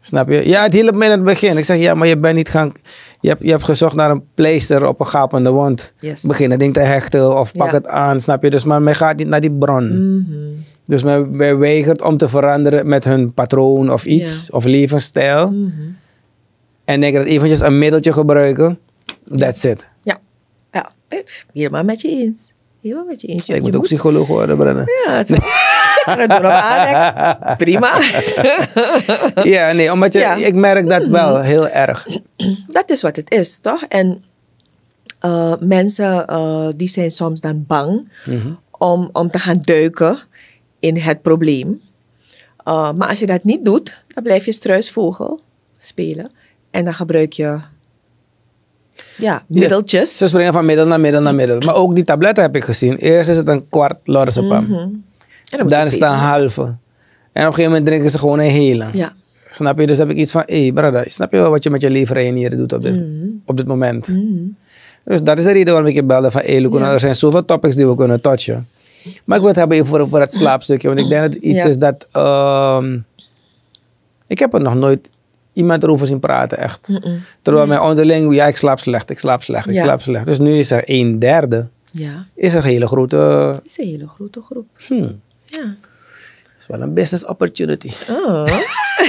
Snap je? Ja, het hielp me in het begin. Ik zeg, ja, maar je bent niet gaan... Je hebt, je hebt gezocht naar een pleister op een gapende wond. Yes. Beginnen ding te hechten of pak het aan, snap je? Dus maar men gaat niet naar die bron. Mhm. Dus men, weigert om te veranderen met hun patroon of iets, of levensstijl. Mm -hmm. En denk dat eventjes een middeltje gebruiken That's it. Ja. ja. Helemaal met je eens. Helemaal met je eens. ik moet ook psycholoog worden, Brennan. Ja, we aan. Prima. ja, nee, omdat je, ik merk dat wel mm-hmm. heel erg. Dat is wat het is, toch? En eh, mensen eh, die zijn soms dan bang mm-hmm. om, om te gaan duiken in het probleem. Eh, maar als je dat niet doet, dan blijf je struisvogel spelen. En dan gebruik je ja, middeltjes. Ze springen van middel naar middel naar middel. Maar ook die tabletten heb ik gezien. Eerst is het een kwart lorazepam. Mhm. Mm Dan, is het een halve. En op een gegeven moment drinken ze gewoon een hele. Ja. Snap je? Dus heb ik iets van, hé hey, brada, snap je wel wat je met je lever en doet op dit, mhm. op dit moment? Mhm. Dus dat is de reden waarom ik je belde van, hey, er zijn zoveel topics die we kunnen touchen. Maar ik wil het hebben even voor, voor het slaapstukje, want ik denk dat het iets is dat... Ehm, ik heb het nog nooit iemand erover zien praten, echt. Terwijl mijn onderling, ja, ik slaap slecht, ik slaap slecht, ik slaap slecht. Dus nu is er een derde. Ja. Is een hele grote... Is een hele grote groep. Hmm. Ja. is wel een business opportunity. Oh.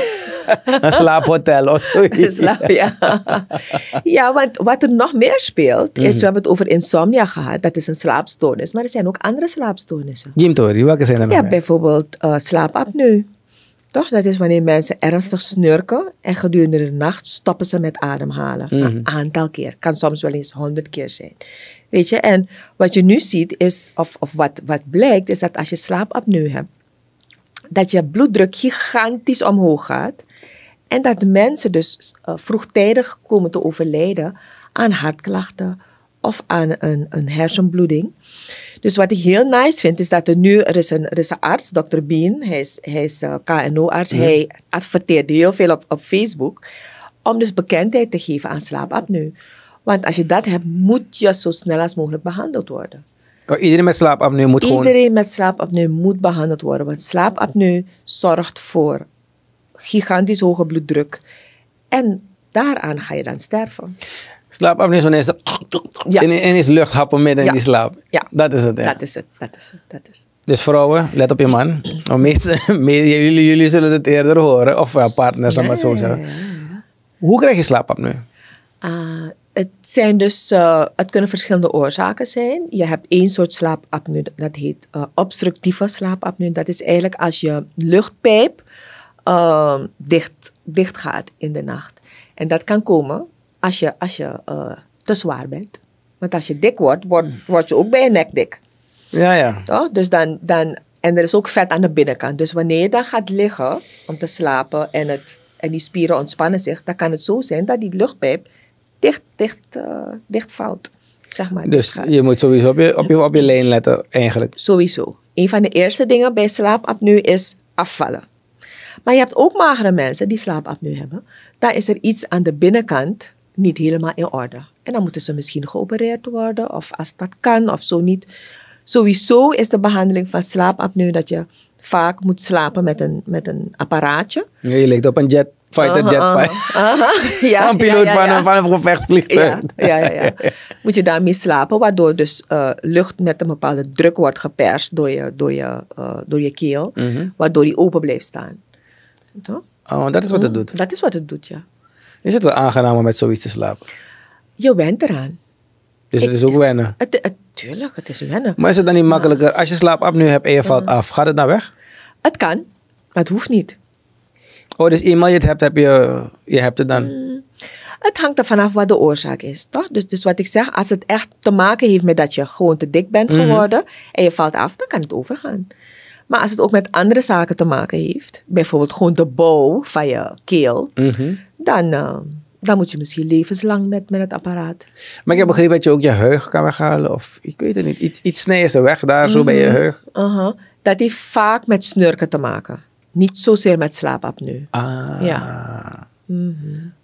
een slaaphotel of oh, zoiets. Slaap, ja. ja, want wat er nog meer speelt, is, hmm. we hebben het over insomnia gehad. Dat is een slaapstoornis. Maar er zijn ook andere slaapstoornissen. Jim Tori, welke zijn er nog Ja, bijvoorbeeld uh, eh, slaapapneu. Dat is wanneer mensen ernstig snurken en gedurende de nacht stoppen ze met ademhalen. Mhm. Een aantal keer. Kan soms wel eens honderd keer zijn. Weet je, en wat je nu ziet is, of, of wat, wat blijkt, is dat als je slaapapneu hebt, dat je bloeddruk gigantisch omhoog gaat. En dat mensen dus eh, vroegtijdig komen te overlijden aan hartklachten, of aan een, een hersenbloeding. Dus wat ik heel nice vind, is dat er nu, er is een, er is een arts, Dr. Bean, hij is, hij is eh, KNO-arts, mhm. hij adverteert heel veel op, op Facebook, om dus bekendheid te geven aan slaapapneu. Want als je dat hebt, moet je zo snel als mogelijk behandeld worden. Oh, iedereen met slaapapneu moet iedereen gewoon... Iedereen met slaapapneu moet behandeld worden, want slaapapneu zorgt voor gigantisch hoge bloeddruk. En daaraan ga je dan sterven. Slaapapneu is wanneer ze is lucht happen midden in die slaap. Ja. Dat is het, Dat is het, dat is het, dat is Dus vrouwen, let op je man. Meeste, me, jullie, jullie zullen het eerder horen, of partners, nee. maar zo zeggen. Hoe krijg je slaapapneu? Ah, het, zijn dus, eh, het kunnen verschillende oorzaken zijn. Je hebt één soort slaapapneu, dat heet eh, obstructieve slaapapneu. Dat is eigenlijk als je luchtpijp ehm, dicht, dicht gaat in de nacht. En dat kan komen als je, als je eh, te zwaar bent. Want als je dik wordt, word, je ook bij je nek dik. Ja, ja. Toch? Dus dan, dan, en er is ook vet aan de binnenkant. Dus wanneer je dan gaat liggen om te slapen en, het, en die spieren ontspannen zich, dan kan het zo zijn dat die luchtpijp dicht, dicht, eh, dicht valt. Zeg maar, dus je moet sowieso op je, op, je, op je leen letten, eigenlijk. Sowieso. Een van de eerste dingen bij slaapapneu is afvallen. Maar je hebt ook magere mensen die slaapapneu hebben. Dan is er iets aan de binnenkant niet helemaal in orde. En dan moeten ze misschien geopereerd worden, of als dat kan, of zo niet. Sowieso is de behandeling van slaapapneu dat je vaak moet slapen met een, met een apparaatje. je ligt op een jet, fighter uh -huh, ja, een piloot van, van, een gevechtsvliegtuig. Ja, ja, ja, Moet je daarmee slapen, waardoor dus eh, lucht met een bepaalde druk wordt geperst door je, door je, eh, door je keel, mhm. waardoor die open blijft staan. Toch? Oh, dat is wat het mhm. doet. Dat is wat het doet, ja. Is het wel aangenaam met zoiets te slapen? Je bent eraan. Dus het is ook wennen? Het, het, tuurlijk, het is wennen. Maar is het dan niet makkelijker? Als je nu hebt en je valt af, gaat het dan nou weg? Het kan, maar het hoeft niet. Oh, dus eenmaal je het hebt, heb je, je hebt het dan? Hmm. Het hangt er vanaf wat de oorzaak is, toch? Dus, dus wat ik zeg, als het echt te maken heeft met dat je gewoon te dik bent mhm. geworden en je valt af, dan kan het overgaan. Maar als het ook met andere zaken te maken heeft, bijvoorbeeld gewoon de bouw van je keel, mhm. dan, eh, dan moet je misschien levenslang met, met het apparaat. Maar ik heb begrepen dat je ook je heug kan weghalen, of ik weet het niet, iets, iets snijden ze weg daar, zo bij je mhm. heug. Dat heeft vaak met snurken te maken, niet zozeer met slaapapneu. Ah. Ja.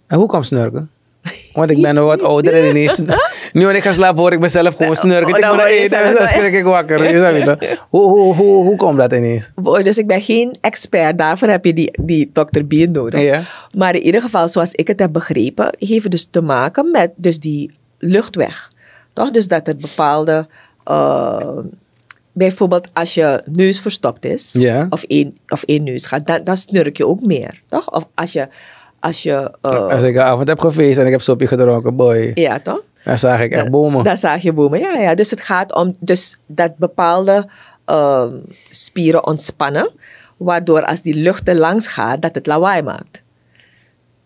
En hoe kwam snurken? Want ik ben wat ouder en ineens... Nu als ik ga slapen hoor ik mezelf gewoon oh, snurken. Ik moet eten en dan schrik ik wakker. Hoe, hoe, hoe, hoe komt dat ineens? Dus ik ben geen expert. Daarvoor heb je die, die dokter Bier nodig. Maar in ieder geval, zoals ik het heb begrepen... heeft het dus te maken met dus die luchtweg. Toch? Dus dat er bepaalde... Eh, bijvoorbeeld als je neus verstopt is... Of, één, of één neus gaat, dan, dan snurk je ook meer. Toch? Of als je als je... Eh, als ik een avond heb gefeest en ik heb sopje gedronken, boy. Ja, toch? Dan zag ik echt bomen. Dan, zag je bomen, ja, ja. Dus het gaat om dus dat bepaalde ehm, spieren ontspannen, waardoor als die lucht er langs gaat, dat het lawaai maakt.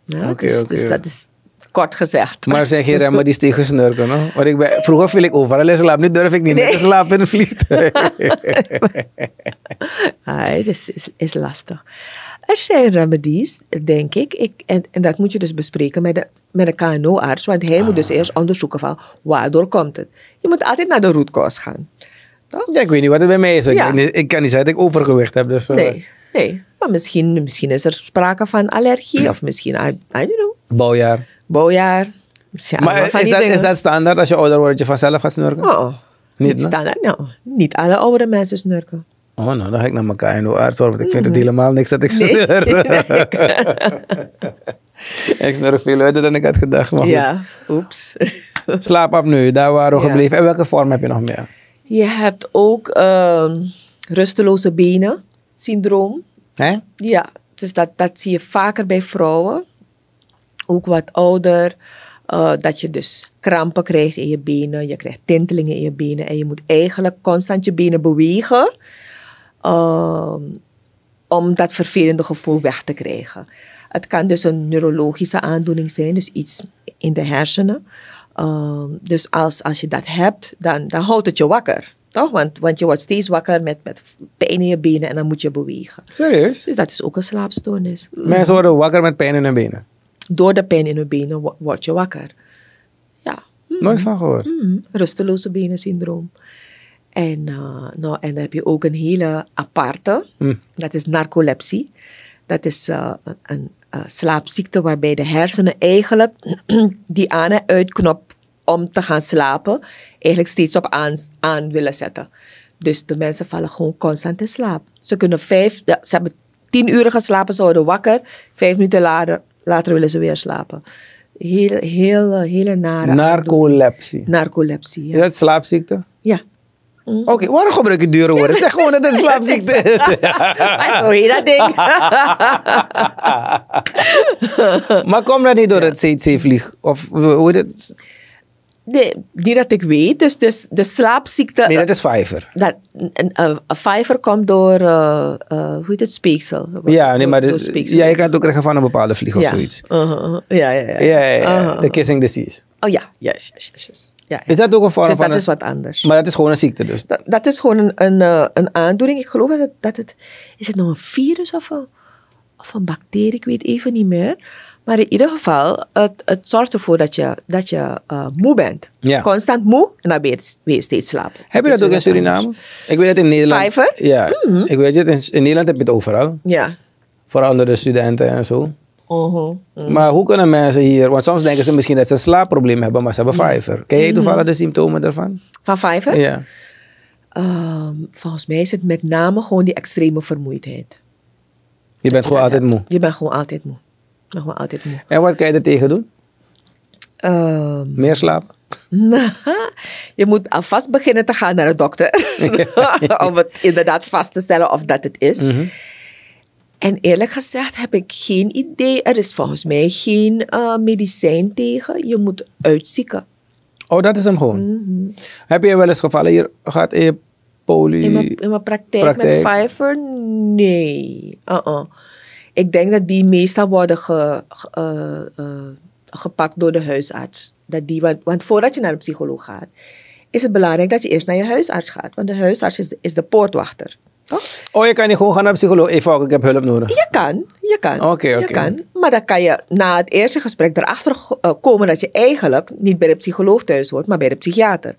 Ja, dus, dus dat is kort gezegd. Maar zijn geen remmen die tegen snurken. No? Want ik ben, vroeger viel ik overal in slaap, nu durf ik niet nee. te slapen in een vliegtuig. ah, het is, is, lastig. Er zijn remedies, denk ik, ik en, en dat moet je dus bespreken met de met een KNO-arts, want hij moet dus ah. eerst onderzoeken van waardoor komt het. Je moet altijd naar de root cause gaan. Ja, ik weet niet wat het bij mij is. Ik, kan niet zeggen dat ik overgewicht heb. Dus, eh, nee, nee, maar misschien, misschien is er sprake van allergie of misschien, I, don't know. Bouwjaar bouwjaar. maar is dat, is dat standaard als je ouder wordt, je vanzelf gaat snurken? Oh, niet, standaard, nou. Niet alle oudere mensen snurken. Oh, nou, dan ga ik naar elkaar in aard want ik vind het mhm. helemaal niks dat ik snurk. ik snurk veel luider dan ik had gedacht. ja, oeps. Slaap op nu, daar waren we gebleven. En welke vorm heb je nog meer? Je hebt ook ehm, rusteloze benen syndroom. Hè? Ja, dus dat, dat zie je vaker bij vrouwen ook wat ouder. Eh, dat je dus krampen krijgt in je benen, je krijgt tintelingen in je benen en je moet eigenlijk constant je benen bewegen ehm, om dat vervelende gevoel weg te krijgen. Het kan dus een neurologische aandoening zijn, dus iets in de hersenen. Ehm, dus als, als je dat hebt, dan, dan houdt het je wakker. Toch? Want, want je wordt steeds wakker met, met pijn in je benen en dan moet je bewegen. Serieus? Dus dat is ook een slaapstoornis. Mensen worden wakker met pijn in hun benen? Door de pijn in hun benen word je wakker. Ja. Mm. Nooit van gehoord. Hmm. Rusteloze benen-syndroom. En, eh, nou, en dan heb je ook een hele aparte, hmm. dat is narcolepsie. Dat is eh, een eh, slaapziekte waarbij de hersenen eigenlijk die aan- en uitknop om te gaan slapen, eigenlijk steeds op aan, aan willen zetten. Dus de mensen vallen gewoon constant in slaap. Ze kunnen vijf, ze hebben tien uur geslapen, ze worden wakker. Vijf minuten later Later willen ze weer slapen. Heel, heel, eh, hele nare. Narcolepsie. Narcolepsie, Is dat slaapziekte? Ja. Oké, mhm. waarom gebruik je dure woorden? Zeg gewoon dat het slaapziekte is. Sorry, dat ding. maar kom dan nou niet door ja. het CC-vlieg? Of hoe dat? Nee, niet dat ik weet. Dus, dus de slaapziekte. Nee, dat is vijver. Dat, een, komt door, eh, eh, hoe heet het, speeksel. Ja, nee, maar ja, je kan het ook krijgen van een bepaalde vlieg of zoiets. Uh -huh. Uh-huh. Ja, ja, ja. ja, ja De uh-huh. kissing disease. Oh ja, yes, yes, yes. Ja, Is dat ook een vorm dus van dat is wat anders. Maar dat is gewoon een ziekte dus? Dat, is gewoon een, een, eh, een, aandoening. Ik geloof dat het, dat het... Is het nou een virus of een, of een bacterie? Ik weet even niet meer. Maar in ieder geval, het, zorgt ervoor dat je, dat je eh, moe bent. Constant moe en dan ben je, steeds slapen. Heb je dus dat, ook in Suriname? Ik weet het in Nederland. Vijver? Ja. Mm-hmm. Ik weet het, in, Nederland heb je het overal. Ja. Vooral onder de studenten en zo. Uh-huh. Mm. Maar hoe kunnen mensen hier, want soms denken ze misschien dat ze slaapproblemen slaapprobleem hebben, maar ze hebben mm. vijver. Ken jij mm-hmm. toevallig de symptomen daarvan? Van vijver? Ja. Ehm, volgens mij is het met name gewoon die extreme vermoeidheid. Je bent gewoon altijd moe. Je bent gewoon altijd moe altijd En wat kan je er tegen doen? Ehm. Meer slaap. je moet alvast beginnen te gaan naar de dokter. om het inderdaad vast te stellen of dat het is. Mhm. En eerlijk gezegd heb ik geen idee. Er is volgens mij geen eh, medicijn tegen. Je moet uitzieken. Oh, dat is hem gewoon. Mhm. Heb je wel eens gevallen hier gaat in je poli. In mijn, praktijk, met Pfeiffer? Nee. Uh -uh. Ik denk dat die meestal worden eh, eh, gepakt door de huisarts. Dat die, want, voordat je naar de psycholoog gaat, is het belangrijk dat je eerst naar je huisarts gaat. Want de huisarts is, is de poortwachter. Toch? Oh, je kan niet gewoon gaan naar de psycholoog. Even, ik heb hulp nodig. Je kan, je kan. Oké, oké. Je kan. Maar dan kan je na het eerste gesprek erachter eh, komen dat je eigenlijk niet bij de psycholoog thuis hoort, maar bij de psychiater.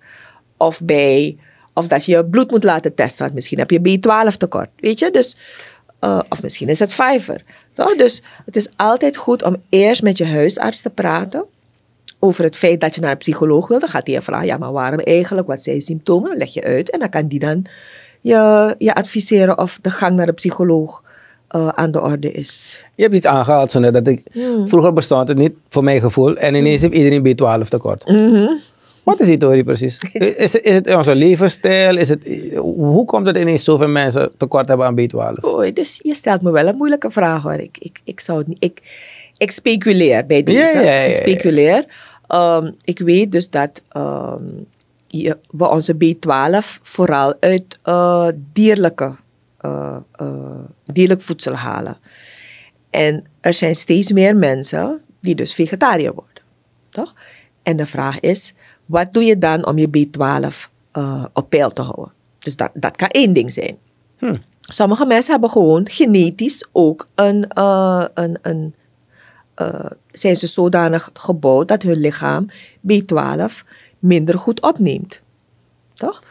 Of bij of dat je bloed moet laten testen, misschien heb je B12 tekort. Weet je, dus eh, of misschien is het vijver. Toch? Nou, dus het is altijd goed om eerst met je huisarts te praten over het feit dat je naar een psycholoog wil. Dan gaat hij je vragen, ja, maar waarom eigenlijk? Wat zijn symptomen? Leg je uit. En dan kan die dan je, je adviseren of de gang naar de psycholoog eh, aan de orde is. Je hebt iets aangehaald, zonder dat ik... Hmm. Vroeger bestond het niet, voor mijn gevoel. En ineens hmm. heeft iedereen B12 tekort. Mm wat is die Tory precies? Is, is het onze levensstijl? Is het, hoe komt het ineens zoveel mensen tekort hebben aan B12? Oh, dus je stelt me wel een moeilijke vraag hoor. Ik, ik, ik, zou ik, ik speculeer bij deze. ik speculeer. Ehm, ik weet dus dat ehm, je, we onze B12 vooral uit eh, dierlijke, eh, eh, dierlijk voedsel halen. En er zijn steeds meer mensen die dus vegetariër worden. Toch? En de vraag is, wat doe je dan om je B12 eh, op peil te houden? Dus dat, dat kan één ding zijn. Hm. Sommige mensen hebben gewoon genetisch ook een. Eh, een, een eh, zijn ze zodanig gebouwd dat hun lichaam B12 minder goed opneemt. Toch?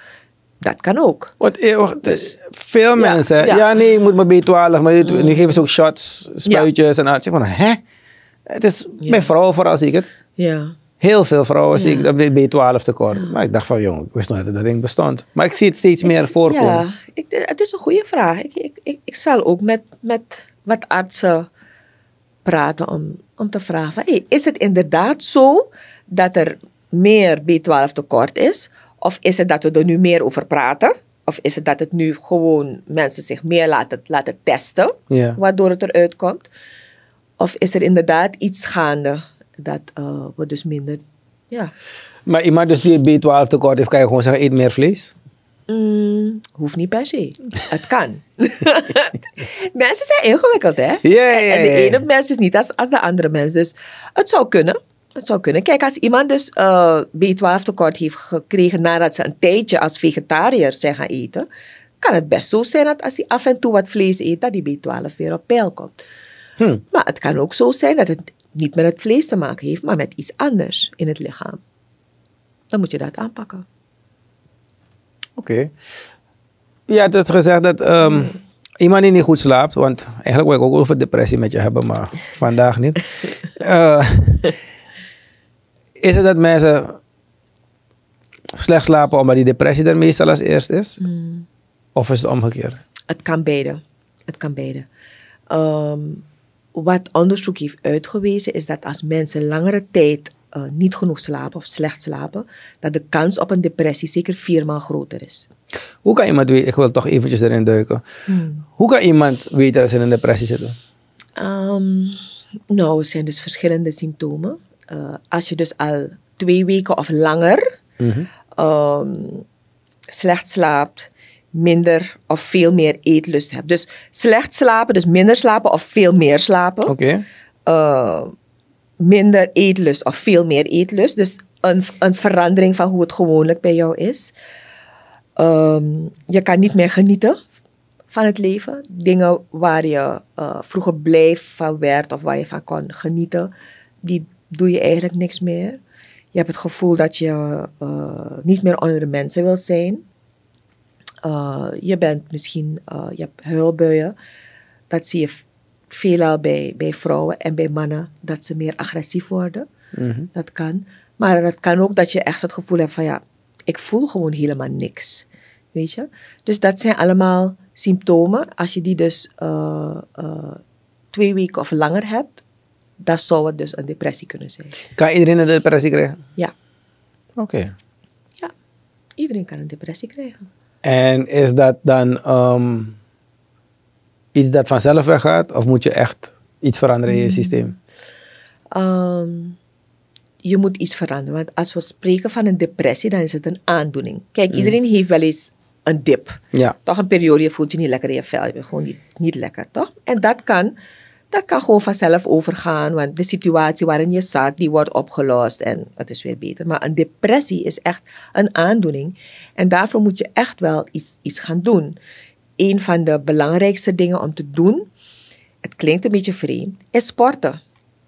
Dat kan ook. Want dus, veel mensen, ja, nee, ik moet mijn B12, maar mm. nu geven ze ook shots, spuitjes en alles. Ik van, hè? Het is bij vrouwen vooral, zeker. Ja. Heel veel vrouwen zie ik, dat B12 tekort. Maar ik dacht van, jong, ik wist nooit dat dat ding bestond. Maar ik zie het steeds meer voorkomen. Ja, het is een goede vraag. Ik, ik, ik, ik, zal ook met, met wat artsen praten om, om te vragen van, hey, is het inderdaad zo dat er meer B12 tekort is? Of is het dat we er nu meer over praten? Of is het dat het nu gewoon mensen zich meer laten, laten testen, ja. waardoor het eruit komt? Of is er inderdaad iets gaande dat uh, eh, we dus minder. Ja. Maar, iemand dus die B12 tekort heeft, kan je gewoon zeggen: eet meer vlees? Mm, hoeft niet per se. Het kan. mensen zijn ingewikkeld, hè? en de ene mens is niet als, als de andere mens. Dus het zou kunnen. Het zou kunnen. Kijk, als iemand dus uh, eh, B12 tekort heeft gekregen nadat ze een tijdje als vegetariër zijn gaan eten, kan het best zo zijn dat als hij af en toe wat vlees eet, dat die B12 weer op peil komt. Hm. Maar het kan ook zo zijn dat het niet met het vlees te maken heeft, maar met iets anders in het lichaam, dan moet je dat aanpakken. Oké. Okay. Ja, dat gezegd dat ehm, hmm. iemand die niet goed slaapt, want eigenlijk wil ik ook over depressie met je hebben, maar vandaag niet. Eh, is het dat mensen slecht slapen omdat die depressie er meestal als eerst is? Hmm. Of is het omgekeerd? Het kan beide. Het kan beide. Ehm, wat onderzoek heeft uitgewezen is dat als mensen langere tijd eh, niet genoeg slapen of slecht slapen, dat de kans op een depressie zeker viermaal groter is. Hoe kan iemand weten, ik wil toch eventjes erin duiken, hmm. hoe kan iemand weten dat ze in een depressie zitten? Um, nou, er zijn dus verschillende symptomen. Eh, als je dus al twee weken of langer mhm. ehm, slecht slaapt, minder of veel meer eetlust hebt. Dus slecht slapen, dus minder slapen of veel meer slapen. Oké. Eh, minder eetlust of veel meer eetlust. Dus een, een verandering van hoe het gewoonlijk bij jou is. Ehm, je kan niet meer genieten van het leven. Dingen waar je eh, vroeger blij van werd of waar je van kon genieten, die doe je eigenlijk niks meer. Je hebt het gevoel dat je eh, niet meer onder de mensen wil zijn. Eh, je bent misschien, eh, je hebt huilbuien. Dat zie je veelal bij, bij vrouwen en bij mannen, dat ze meer agressief worden. Mhm. Dat kan. Maar dat kan ook dat je echt het gevoel hebt van ja, ik voel gewoon helemaal niks. Weet je? Dus dat zijn allemaal symptomen. Als je die dus eh, twee weken of langer hebt, dan zou het dus een depressie kunnen zijn. Kan iedereen een depressie krijgen? Ja. Oké. Ja, iedereen kan een depressie krijgen. En is dat dan ehm, iets dat vanzelf weggaat of moet je echt iets veranderen in je mm. systeem? Ehm, je moet iets veranderen. Want als we spreken van een depressie, dan is het een aandoening. Kijk, mm. iedereen heeft wel eens een dip. Ja. Toch een periode, je voelt je niet lekker je vel, je gewoon niet, niet lekker, toch? En dat kan dat kan gewoon vanzelf overgaan, want de situatie waarin je zat, die wordt opgelost en het is weer beter. Maar een depressie is echt een aandoening en daarvoor moet je echt wel iets, iets gaan doen. Een van de belangrijkste dingen om te doen, het klinkt een beetje vreemd, is sporten.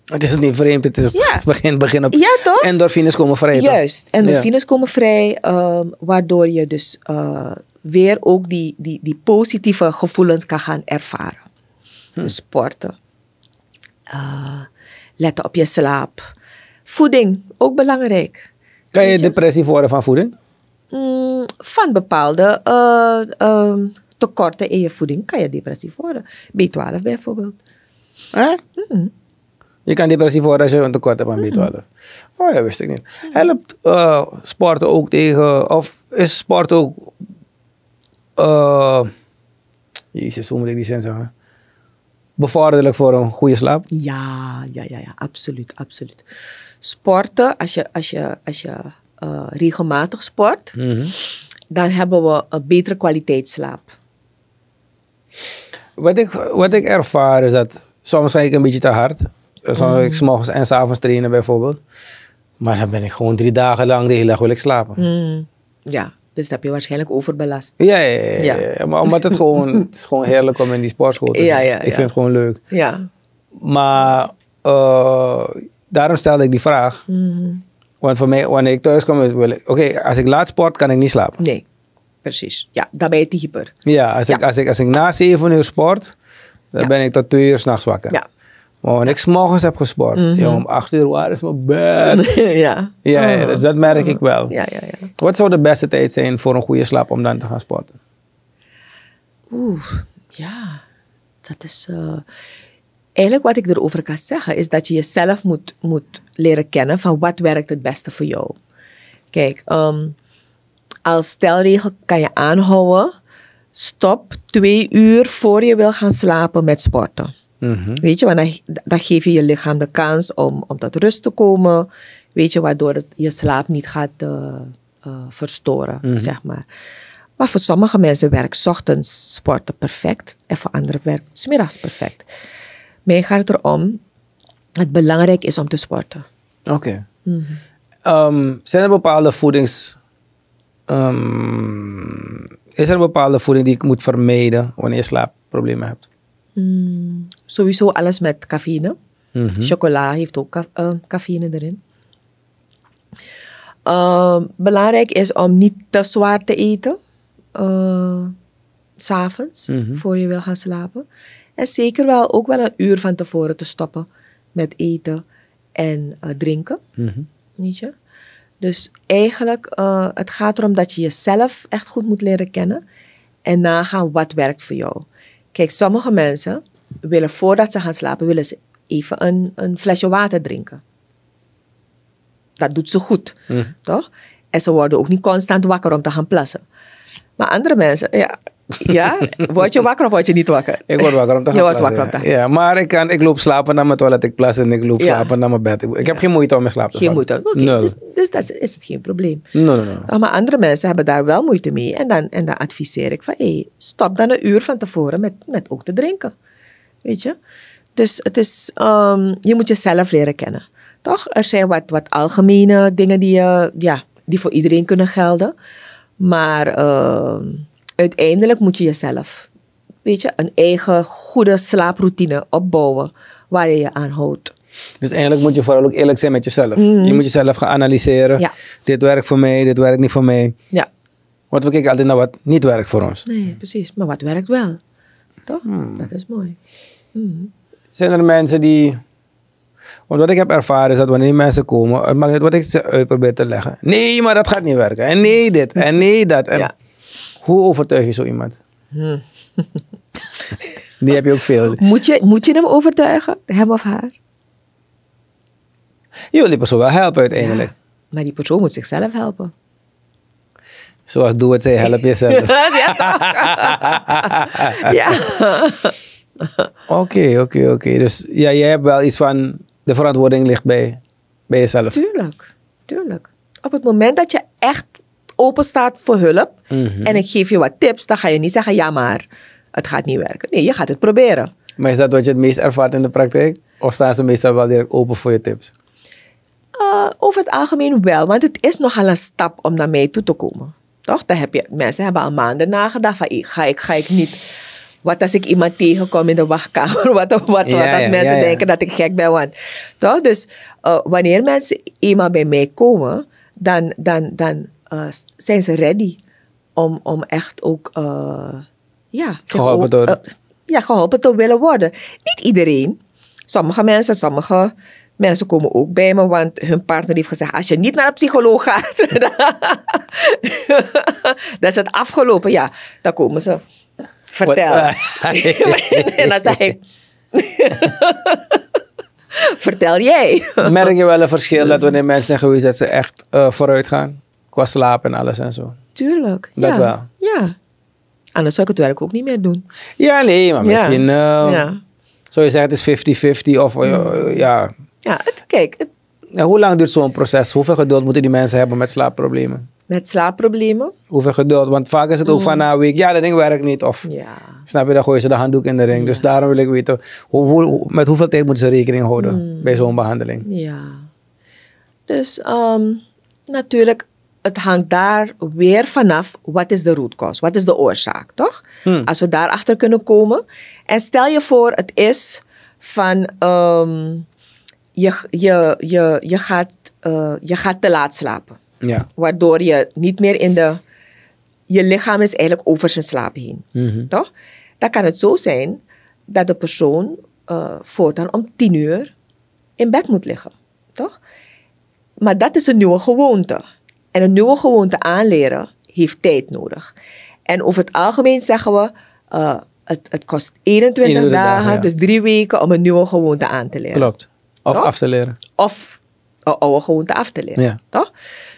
Het is niet vreemd, het is ja. het begin, begin op. Ja, toch? Endorfines komen vrij. Juist, endorfines ja. komen vrij, ehm, waardoor je dus eh, weer ook die, die, die positieve gevoelens kan gaan ervaren. Hm. Dus sporten. Uh, eh, letten op je slaap. Voeding, ook belangrijk. Kan je, depressie depressief worden van voeding? Mm, van bepaalde eh, ehm, tekorten in je voeding kan je depressie worden. B12 bijvoorbeeld. Hè? Je kan depressie worden als je een tekort hebt aan B12. Oh, ja, wist ik niet. Helpt eh, sporten ook tegen, of is sport ook... Jezus, hoe moet ik die zin zeggen? bevorderlijk voor een goede slaap? Ja, ja, ja, ja absoluut, absoluut. Sporten, als je, als je, als je eh, regelmatig sport, mhm. dan hebben we een betere kwaliteit slaap. Wat ik, wat ik ervaar is dat soms ga ik een beetje te hard. Soms mm. ik mhm. morgens en s'avonds trainen bijvoorbeeld. Maar dan ben ik gewoon drie dagen lang de hele dag wil ik slapen. Mhm. Ja, dus dat heb je waarschijnlijk overbelast. Ja, ja, ja. Maar omdat het gewoon, het is gewoon heerlijk om in die sportschool te zijn. Ja, ik vind het gewoon leuk. Ja. Maar eh, daarom stelde ik die vraag. Mhm. Want voor mij, wanneer ik thuis kom, wil ik... Oké, als ik laat sport, kan ik niet slapen. Nee, precies. Ja, dan ben je te hyper. Ja, als, Ik, als, ik, als ik na zeven uur sport, dan ben ik tot twee uur s'nachts wakker. Ja, maar wanneer ik s morgens heb gesport, mhm. om acht uur, waar is mijn bed? ja. Ja, oh. dus dat merk ik wel. Ja, ja, ja. Wat zou de beste tijd zijn voor een goede slaap om dan te gaan sporten? Oeh, ja. Dat is... Eh, eigenlijk wat ik erover kan zeggen, is dat je jezelf moet, moet leren kennen van wat werkt het beste voor jou. Kijk, ehm, als stelregel kan je aanhouden, stop twee uur voor je wil gaan slapen met sporten. Mhm. Weet je, want dan, geeft geef je je lichaam de kans om, om tot rust te komen. Weet je, waardoor het je slaap niet gaat eh, eh, verstoren, mhm. zeg maar. Maar voor sommige mensen werkt ochtends sporten perfect. En voor anderen werkt smiddags perfect. Mij gaat het erom het belangrijk is om te sporten. Oké. Okay. Mm -hmm. zijn er bepaalde voedings... Ehm, is er een bepaalde voeding die ik moet vermijden wanneer je slaapproblemen hebt? Hmm. sowieso alles met cafeïne. Mm Chocola heeft ook eh, cafeïne erin. Ehm, belangrijk is om niet te zwaar te eten. Uh, S'avonds, mhm. voor je wil gaan slapen. En zeker wel ook wel een uur van tevoren te stoppen met eten en eh, drinken. -hmm. je? Dus eigenlijk, het gaat erom dat je jezelf echt goed moet leren kennen. En nagaan wat werkt voor jou. Kijk, sommige mensen willen voordat ze gaan slapen, willen ze even een, flesje water drinken. Dat doet ze goed, mm. toch? En ze worden ook niet constant wakker om te gaan plassen. Maar andere mensen, ja, ja? Word je wakker of word je niet wakker? Ik word wakker om te Je wordt wakker om te gaan. Ja, maar ik, kan, ik loop slapen naar mijn toilet, ik plas en ik loop slapen naar mijn bed. Ik, heb geen moeite om mijn slapen te Geen moeite. Oké, dus-, dus, dat is, geen probleem. No, ah, Maar andere mensen hebben daar wel moeite mee. En dan, en dan adviseer ik van, hey, stop dan een uur van tevoren met, met ook te drinken. Weet je? Dus het is, ehm, je moet jezelf leren kennen. Toch? Er zijn wat, wat algemene dingen die, eh, ja, die voor iedereen kunnen gelden. Maar... Ehm, uiteindelijk moet je jezelf, weet je, een eigen goede slaaproutine opbouwen waar je je aan houdt. Dus eigenlijk moet je vooral ook eerlijk zijn met jezelf. Je mhm. moet jezelf gaan analyseren. Dit werkt voor mij, dit werkt niet voor mij. Ja. Want we kijken altijd naar wat niet werkt voor ons. Nee, precies. Maar wat werkt wel? Toch? Hmm. Dat is mooi. Mhm. Zijn er mensen die want wat ik heb ervaren is dat wanneer mensen komen, het maakt niet wat ik ze uit probeer te leggen. Nee, maar dat gaat niet werken. En nee, dit. En nee, dat. En hoe overtuig je zo iemand? Hmm. Die heb je ook veel. Moet je, moet je hem overtuigen, hem of haar? Je wil die persoon wel helpen uiteindelijk. maar die persoon moet zichzelf helpen. Zoals doe het, zij help jezelf. ja, ja. Oké, oké, oké. Dus ja, jij hebt wel iets van de verantwoording ligt bij, bij jezelf. Tuurlijk, tuurlijk. Op het moment dat je echt open staat voor hulp mhm. en ik geef je wat tips, dan ga je niet zeggen, ja maar, het gaat niet werken. Nee, je gaat het proberen. Maar is dat wat je het meest ervaart in de praktijk? Of staan ze meestal wel direct open voor je tips? Eh, over het algemeen wel, want het is nogal een stap om naar mij toe te komen. Toch? Dan heb je, mensen hebben al maanden nagedacht van, ga ik, ga ik niet... Wat als ik iemand tegenkom in de wachtkamer? Wat, wat, als mensen denken dat ik gek ben? Want, toch? Dus eh, wanneer mensen eenmaal bij mij komen, dan, dan, dan eh, zijn ze ready om, om echt ook, eh, eh, ja, geholpen, door. ja, geholpen te willen worden. Niet iedereen. Sommige mensen, sommige mensen komen ook bij me, want hun partner heeft gezegd: als je niet naar een psycholoog gaat, dat is het afgelopen. Ja, dan komen ze. Vertel. en dan zeg ik. Vertel jij. Merk je wel een verschil dat wanneer mensen zijn geweest dat ze echt vooruit gaan? Qua slaap en alles en zo. Tuurlijk. Dat ja. wel. Ja. Anders zou ik het werk ook niet meer doen. Ja, nee, maar misschien... Eh, ja. ja. Zo je zegt, het is 50-50 of eh, hmm. ja... Ja, het, kijk... hoe lang duurt zo'n proces? Hoeveel geduld moeten die mensen hebben met slaapproblemen? Met slaapproblemen? Hoeveel geduld? Want vaak is het ook van hmm. na een week, ja, dat ding werkt niet. Of ja. snap je, dan gooien ze de handdoek in de ring. Dus daarom wil ik weten, hoe, met hoeveel tijd moeten ze rekening houden hmm. bij zo'n behandeling? Ja. Dus um, natuurlijk, het hangt daar weer vanaf wat is de root cause, wat is de oorzaak, toch? Hmm. Als we daarachter kunnen komen. En stel je voor, het is van um, je, je, je, je, gaat, eh, je gaat te laat slapen. Ja. Waardoor je niet meer in de. Je lichaam is eigenlijk over zijn slaap heen. Mhm. Toch? Dan kan het zo zijn dat de persoon uh, voortaan om tien uur in bed moet liggen. Toch? Maar dat is een nieuwe gewoonte. En een nieuwe gewoonte aanleren heeft tijd nodig. En over het algemeen zeggen we, eh, het, het, kost 21, dagen, dus drie weken om een nieuwe gewoonte aan te leren. Klopt. Of af te leren. Of een oude gewoonte af te leren. Ja. Toch?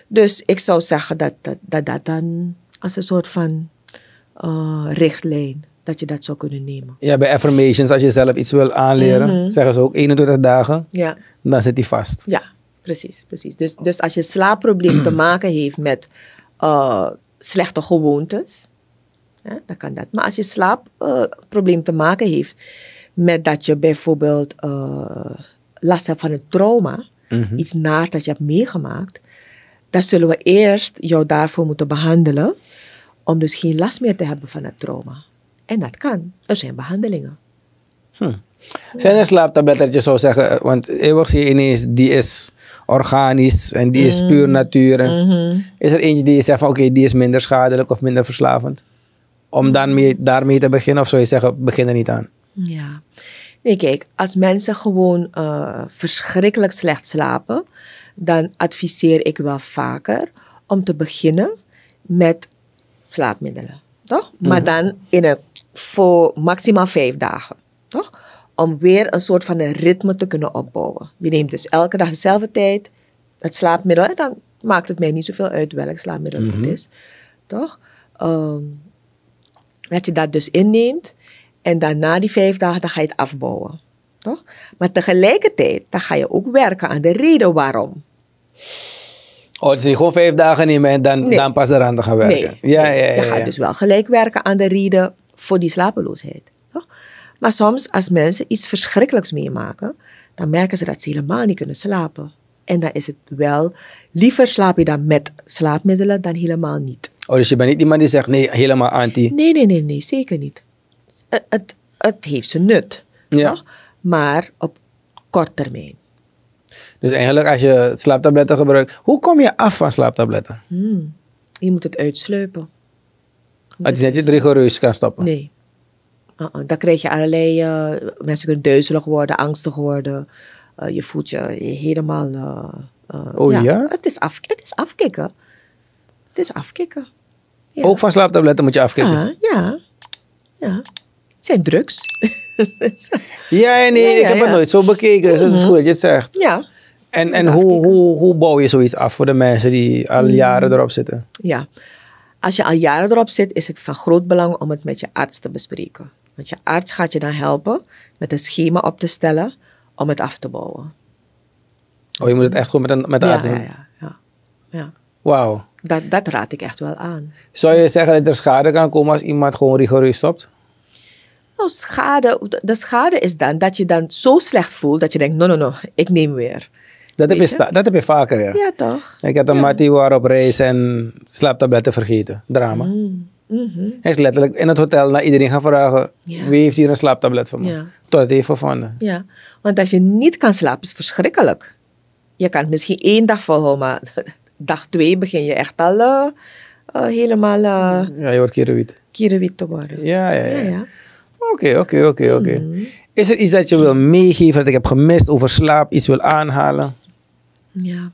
Dus ik zou zeggen dat dat, dan als een soort van eh, richtlijn, dat je dat zou kunnen nemen. Ja, bij affirmations, als je zelf iets wil aanleren, mhm. zeggen ze ook 21 dagen, ja. dan zit die vast. Ja, Precies, precies. Dus, dus als je slaapprobleem te maken heeft met eh, slechte gewoontes, hè, dan kan dat. Maar als je slaapprobleem te maken heeft met dat je bijvoorbeeld eh, last hebt van een trauma, mhm. iets naars dat je hebt meegemaakt, dan zullen we eerst jou daarvoor moeten behandelen om dus geen last meer te hebben van het trauma. En dat kan. Er zijn behandelingen. Huh. Hm. Zijn er slaaptablettertjes zou zeggen, eh, want eeuwig zie je ineens, die is organisch en die is puur mm. natuur. Mm-hmm. Is er eentje die je zegt van oké, die is minder schadelijk of minder verslavend? Om mm. daarmee, daarmee te beginnen of zou je zeggen, begin er niet aan? Ja. Nee, kijk, als mensen gewoon eh, verschrikkelijk slecht slapen, dan adviseer ik wel vaker om te beginnen met slaapmiddelen. Toch? Maar mhm. dan in een, voor maximaal vijf dagen. Toch? om weer een soort van een ritme te kunnen opbouwen. Je neemt dus elke dag dezelfde tijd, het slaapmiddel, en dan maakt het mij niet zoveel uit welk slaapmiddel het mhm. is. Toch? Ehm, dat je dat dus inneemt en dan na die vijf dagen dan ga je het afbouwen. Toch? Maar tegelijkertijd dan ga je ook werken aan de reden waarom. Oh, dus je gewoon vijf dagen nemen en dan, dan pas eraan te gaan werken. nee. Ja, ja, ja, je gaat dus wel gelijk werken aan de reden voor die slapeloosheid. Maar soms, als mensen iets verschrikkelijks meemaken, dan merken ze dat ze helemaal niet kunnen slapen. En dan is het wel, liever slaap je dan met slaapmiddelen dan helemaal niet. Oh, dus je bent niet iemand die zegt, nee, helemaal anti? Nee, nee, nee, nee, zeker niet. Eh, het, het, heeft zijn nut. Ja. Maar op kort termijn. Dus eigenlijk als je slaaptabletten gebruikt, hoe kom je af van slaaptabletten? Hmm. Je moet het uitsluipen. het is niet dat je het rigoureus kan stoppen? Nee, eh, eh, dan krijg je allerlei, eh, mensen kunnen duizelig worden, angstig worden. je voelt je helemaal... oh ja, ja? Het, is af, het is afkicken. Het is afkicken. Ook van slaaptabletten moet je afkicken? Ah, ja, ja. Het zijn drugs. ja, nee, ik heb het nooit zo bekeken. Dus het is mhm. goed dat je het zegt. Ja. En, en hoe, hoe, hoe bouw je zoiets af voor de mensen die al mm. jaren erop zitten? Ja, als je al jaren erop zit, is het van groot belang om het met je arts te bespreken. Want je arts gaat je dan helpen met een schema op te stellen om het af te bouwen. Oh, je moet het echt goed met een met de arts doen? Ja, ja, ja. ja. Wauw. Dat, dat raad ik echt wel aan. Zou je zeggen dat er schade kan komen als iemand gewoon rigoureus stopt? Nou, schade, de schade is dan dat je dan zo slecht voelt dat je denkt, no, no, no, ik neem weer. Dat heb, je, dat heb je vaker, ja. Ja, toch? Ik heb een ja. mattie waarop reis en slaaptabletten vergeten. Drama. Mm. Mm Hij is letterlijk in het hotel naar iedereen gaan vragen: wie heeft hier een slaaptablet voor me? Ja. Tot het heeft gevonden. Ja, want als je niet kan slapen, is het verschrikkelijk. Je kan misschien één dag volhouden, maar dag twee begin je echt al eh, eh, helemaal. Eh, ja, je wordt kierenwiet. Kierenwiet te worden. Ja, ja, ja. Oké, oké, oké, oké. Mhm. Is er iets dat je wil meegeven dat ik heb gemist over slaap, iets wil aanhalen? Ja.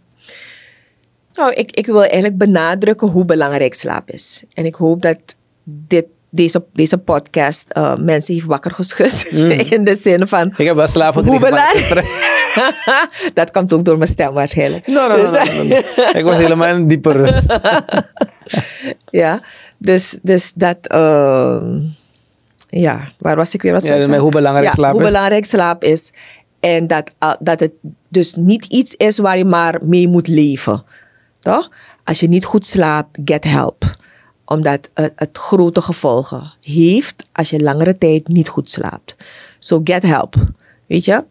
Nou, ik, ik wil eigenlijk benadrukken hoe belangrijk slaap is. En ik hoop dat dit deze, deze podcast eh, mensen heeft wakker geschud. Mm. In de zin van. Ik heb wel slapen hoe belangrijk. dat komt ook door mijn stem waarschijnlijk. Dus- ik was helemaal in diepe rust. ja, dus, dus dat. Ehm, ja, waar was ik weer? Was ja, dus hoe belangrijk ja, slaap hoe is. Hoe belangrijk slaap is. En dat, eh, dat het dus niet iets is waar je maar mee moet leven. Toch? Als je niet goed slaapt, get help. Omdat het, grote gevolgen heeft als je langere tijd niet goed slaapt. So get help. Weet je?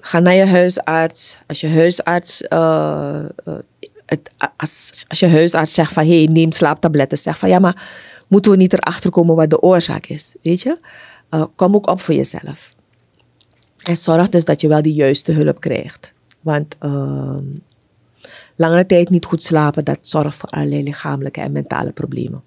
Ga naar je huisarts. Als je huisarts, eh, eh, het, als, je huisarts zegt van hé, hey, neem slaaptabletten, zeg van ja, maar moeten we niet erachter komen wat de oorzaak is? Weet je? Eh, kom ook op voor jezelf. En zorg dus dat je wel de juiste hulp krijgt. Want ehm, langere tijd niet goed slapen, dat zorgt voor allerlei lichamelijke en mentale problemen.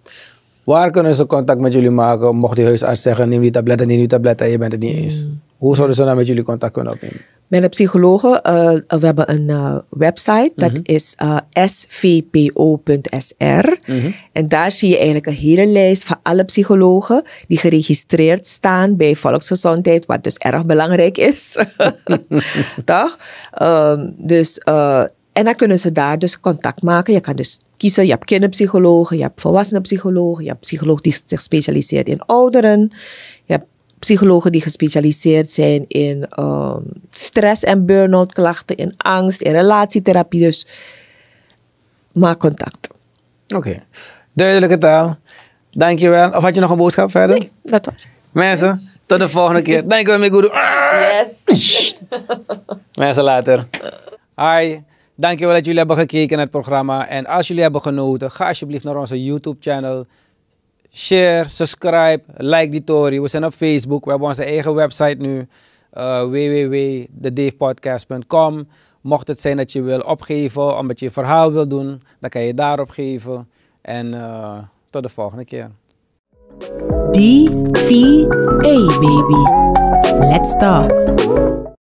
Waar kunnen ze contact met jullie maken? Mocht die huisarts zeggen, neem die tabletten, neem die tabletten, je bent het niet eens. Hmm. Hoe zouden ze dan nou met jullie contact kunnen opnemen? Met de psychologen, eh, we hebben een eh, website, dat mhm. is eh, svpo.sr. Mhm. En daar zie je eigenlijk een hele lijst van alle psychologen die geregistreerd staan bij volksgezondheid, wat dus erg belangrijk is. Toch? Ehm, dus en dan kunnen ze daar dus contact maken. Je kan dus kiezen, je hebt kinderpsychologen, je hebt volwassenenpsychologen, je hebt psychologen die zich specialiseert in ouderen, je hebt psychologen die gespecialiseerd zijn in ehm, stress- en burn-out klachten, in angst, in relatietherapie. Dus maak contact. Oké, duidelijke taal. Dankjewel. Of had je nog een boodschap verder? Nee, dat was het. Mensen, tot de volgende keer. Dankjewel, Guru. Yes. Mensen, later. Hi. Dankjewel dat jullie hebben gekeken naar het programma. En als jullie hebben genoten, ga alsjeblieft naar onze YouTube-channel. Share, subscribe, like die story. We zijn op Facebook. We hebben onze eigen website nu. Uh, Mocht het zijn dat je wil opgeven, omdat je verhaal wil doen, dan kan je daarop geven. En eh, tot de volgende keer. DVA baby. Let's talk.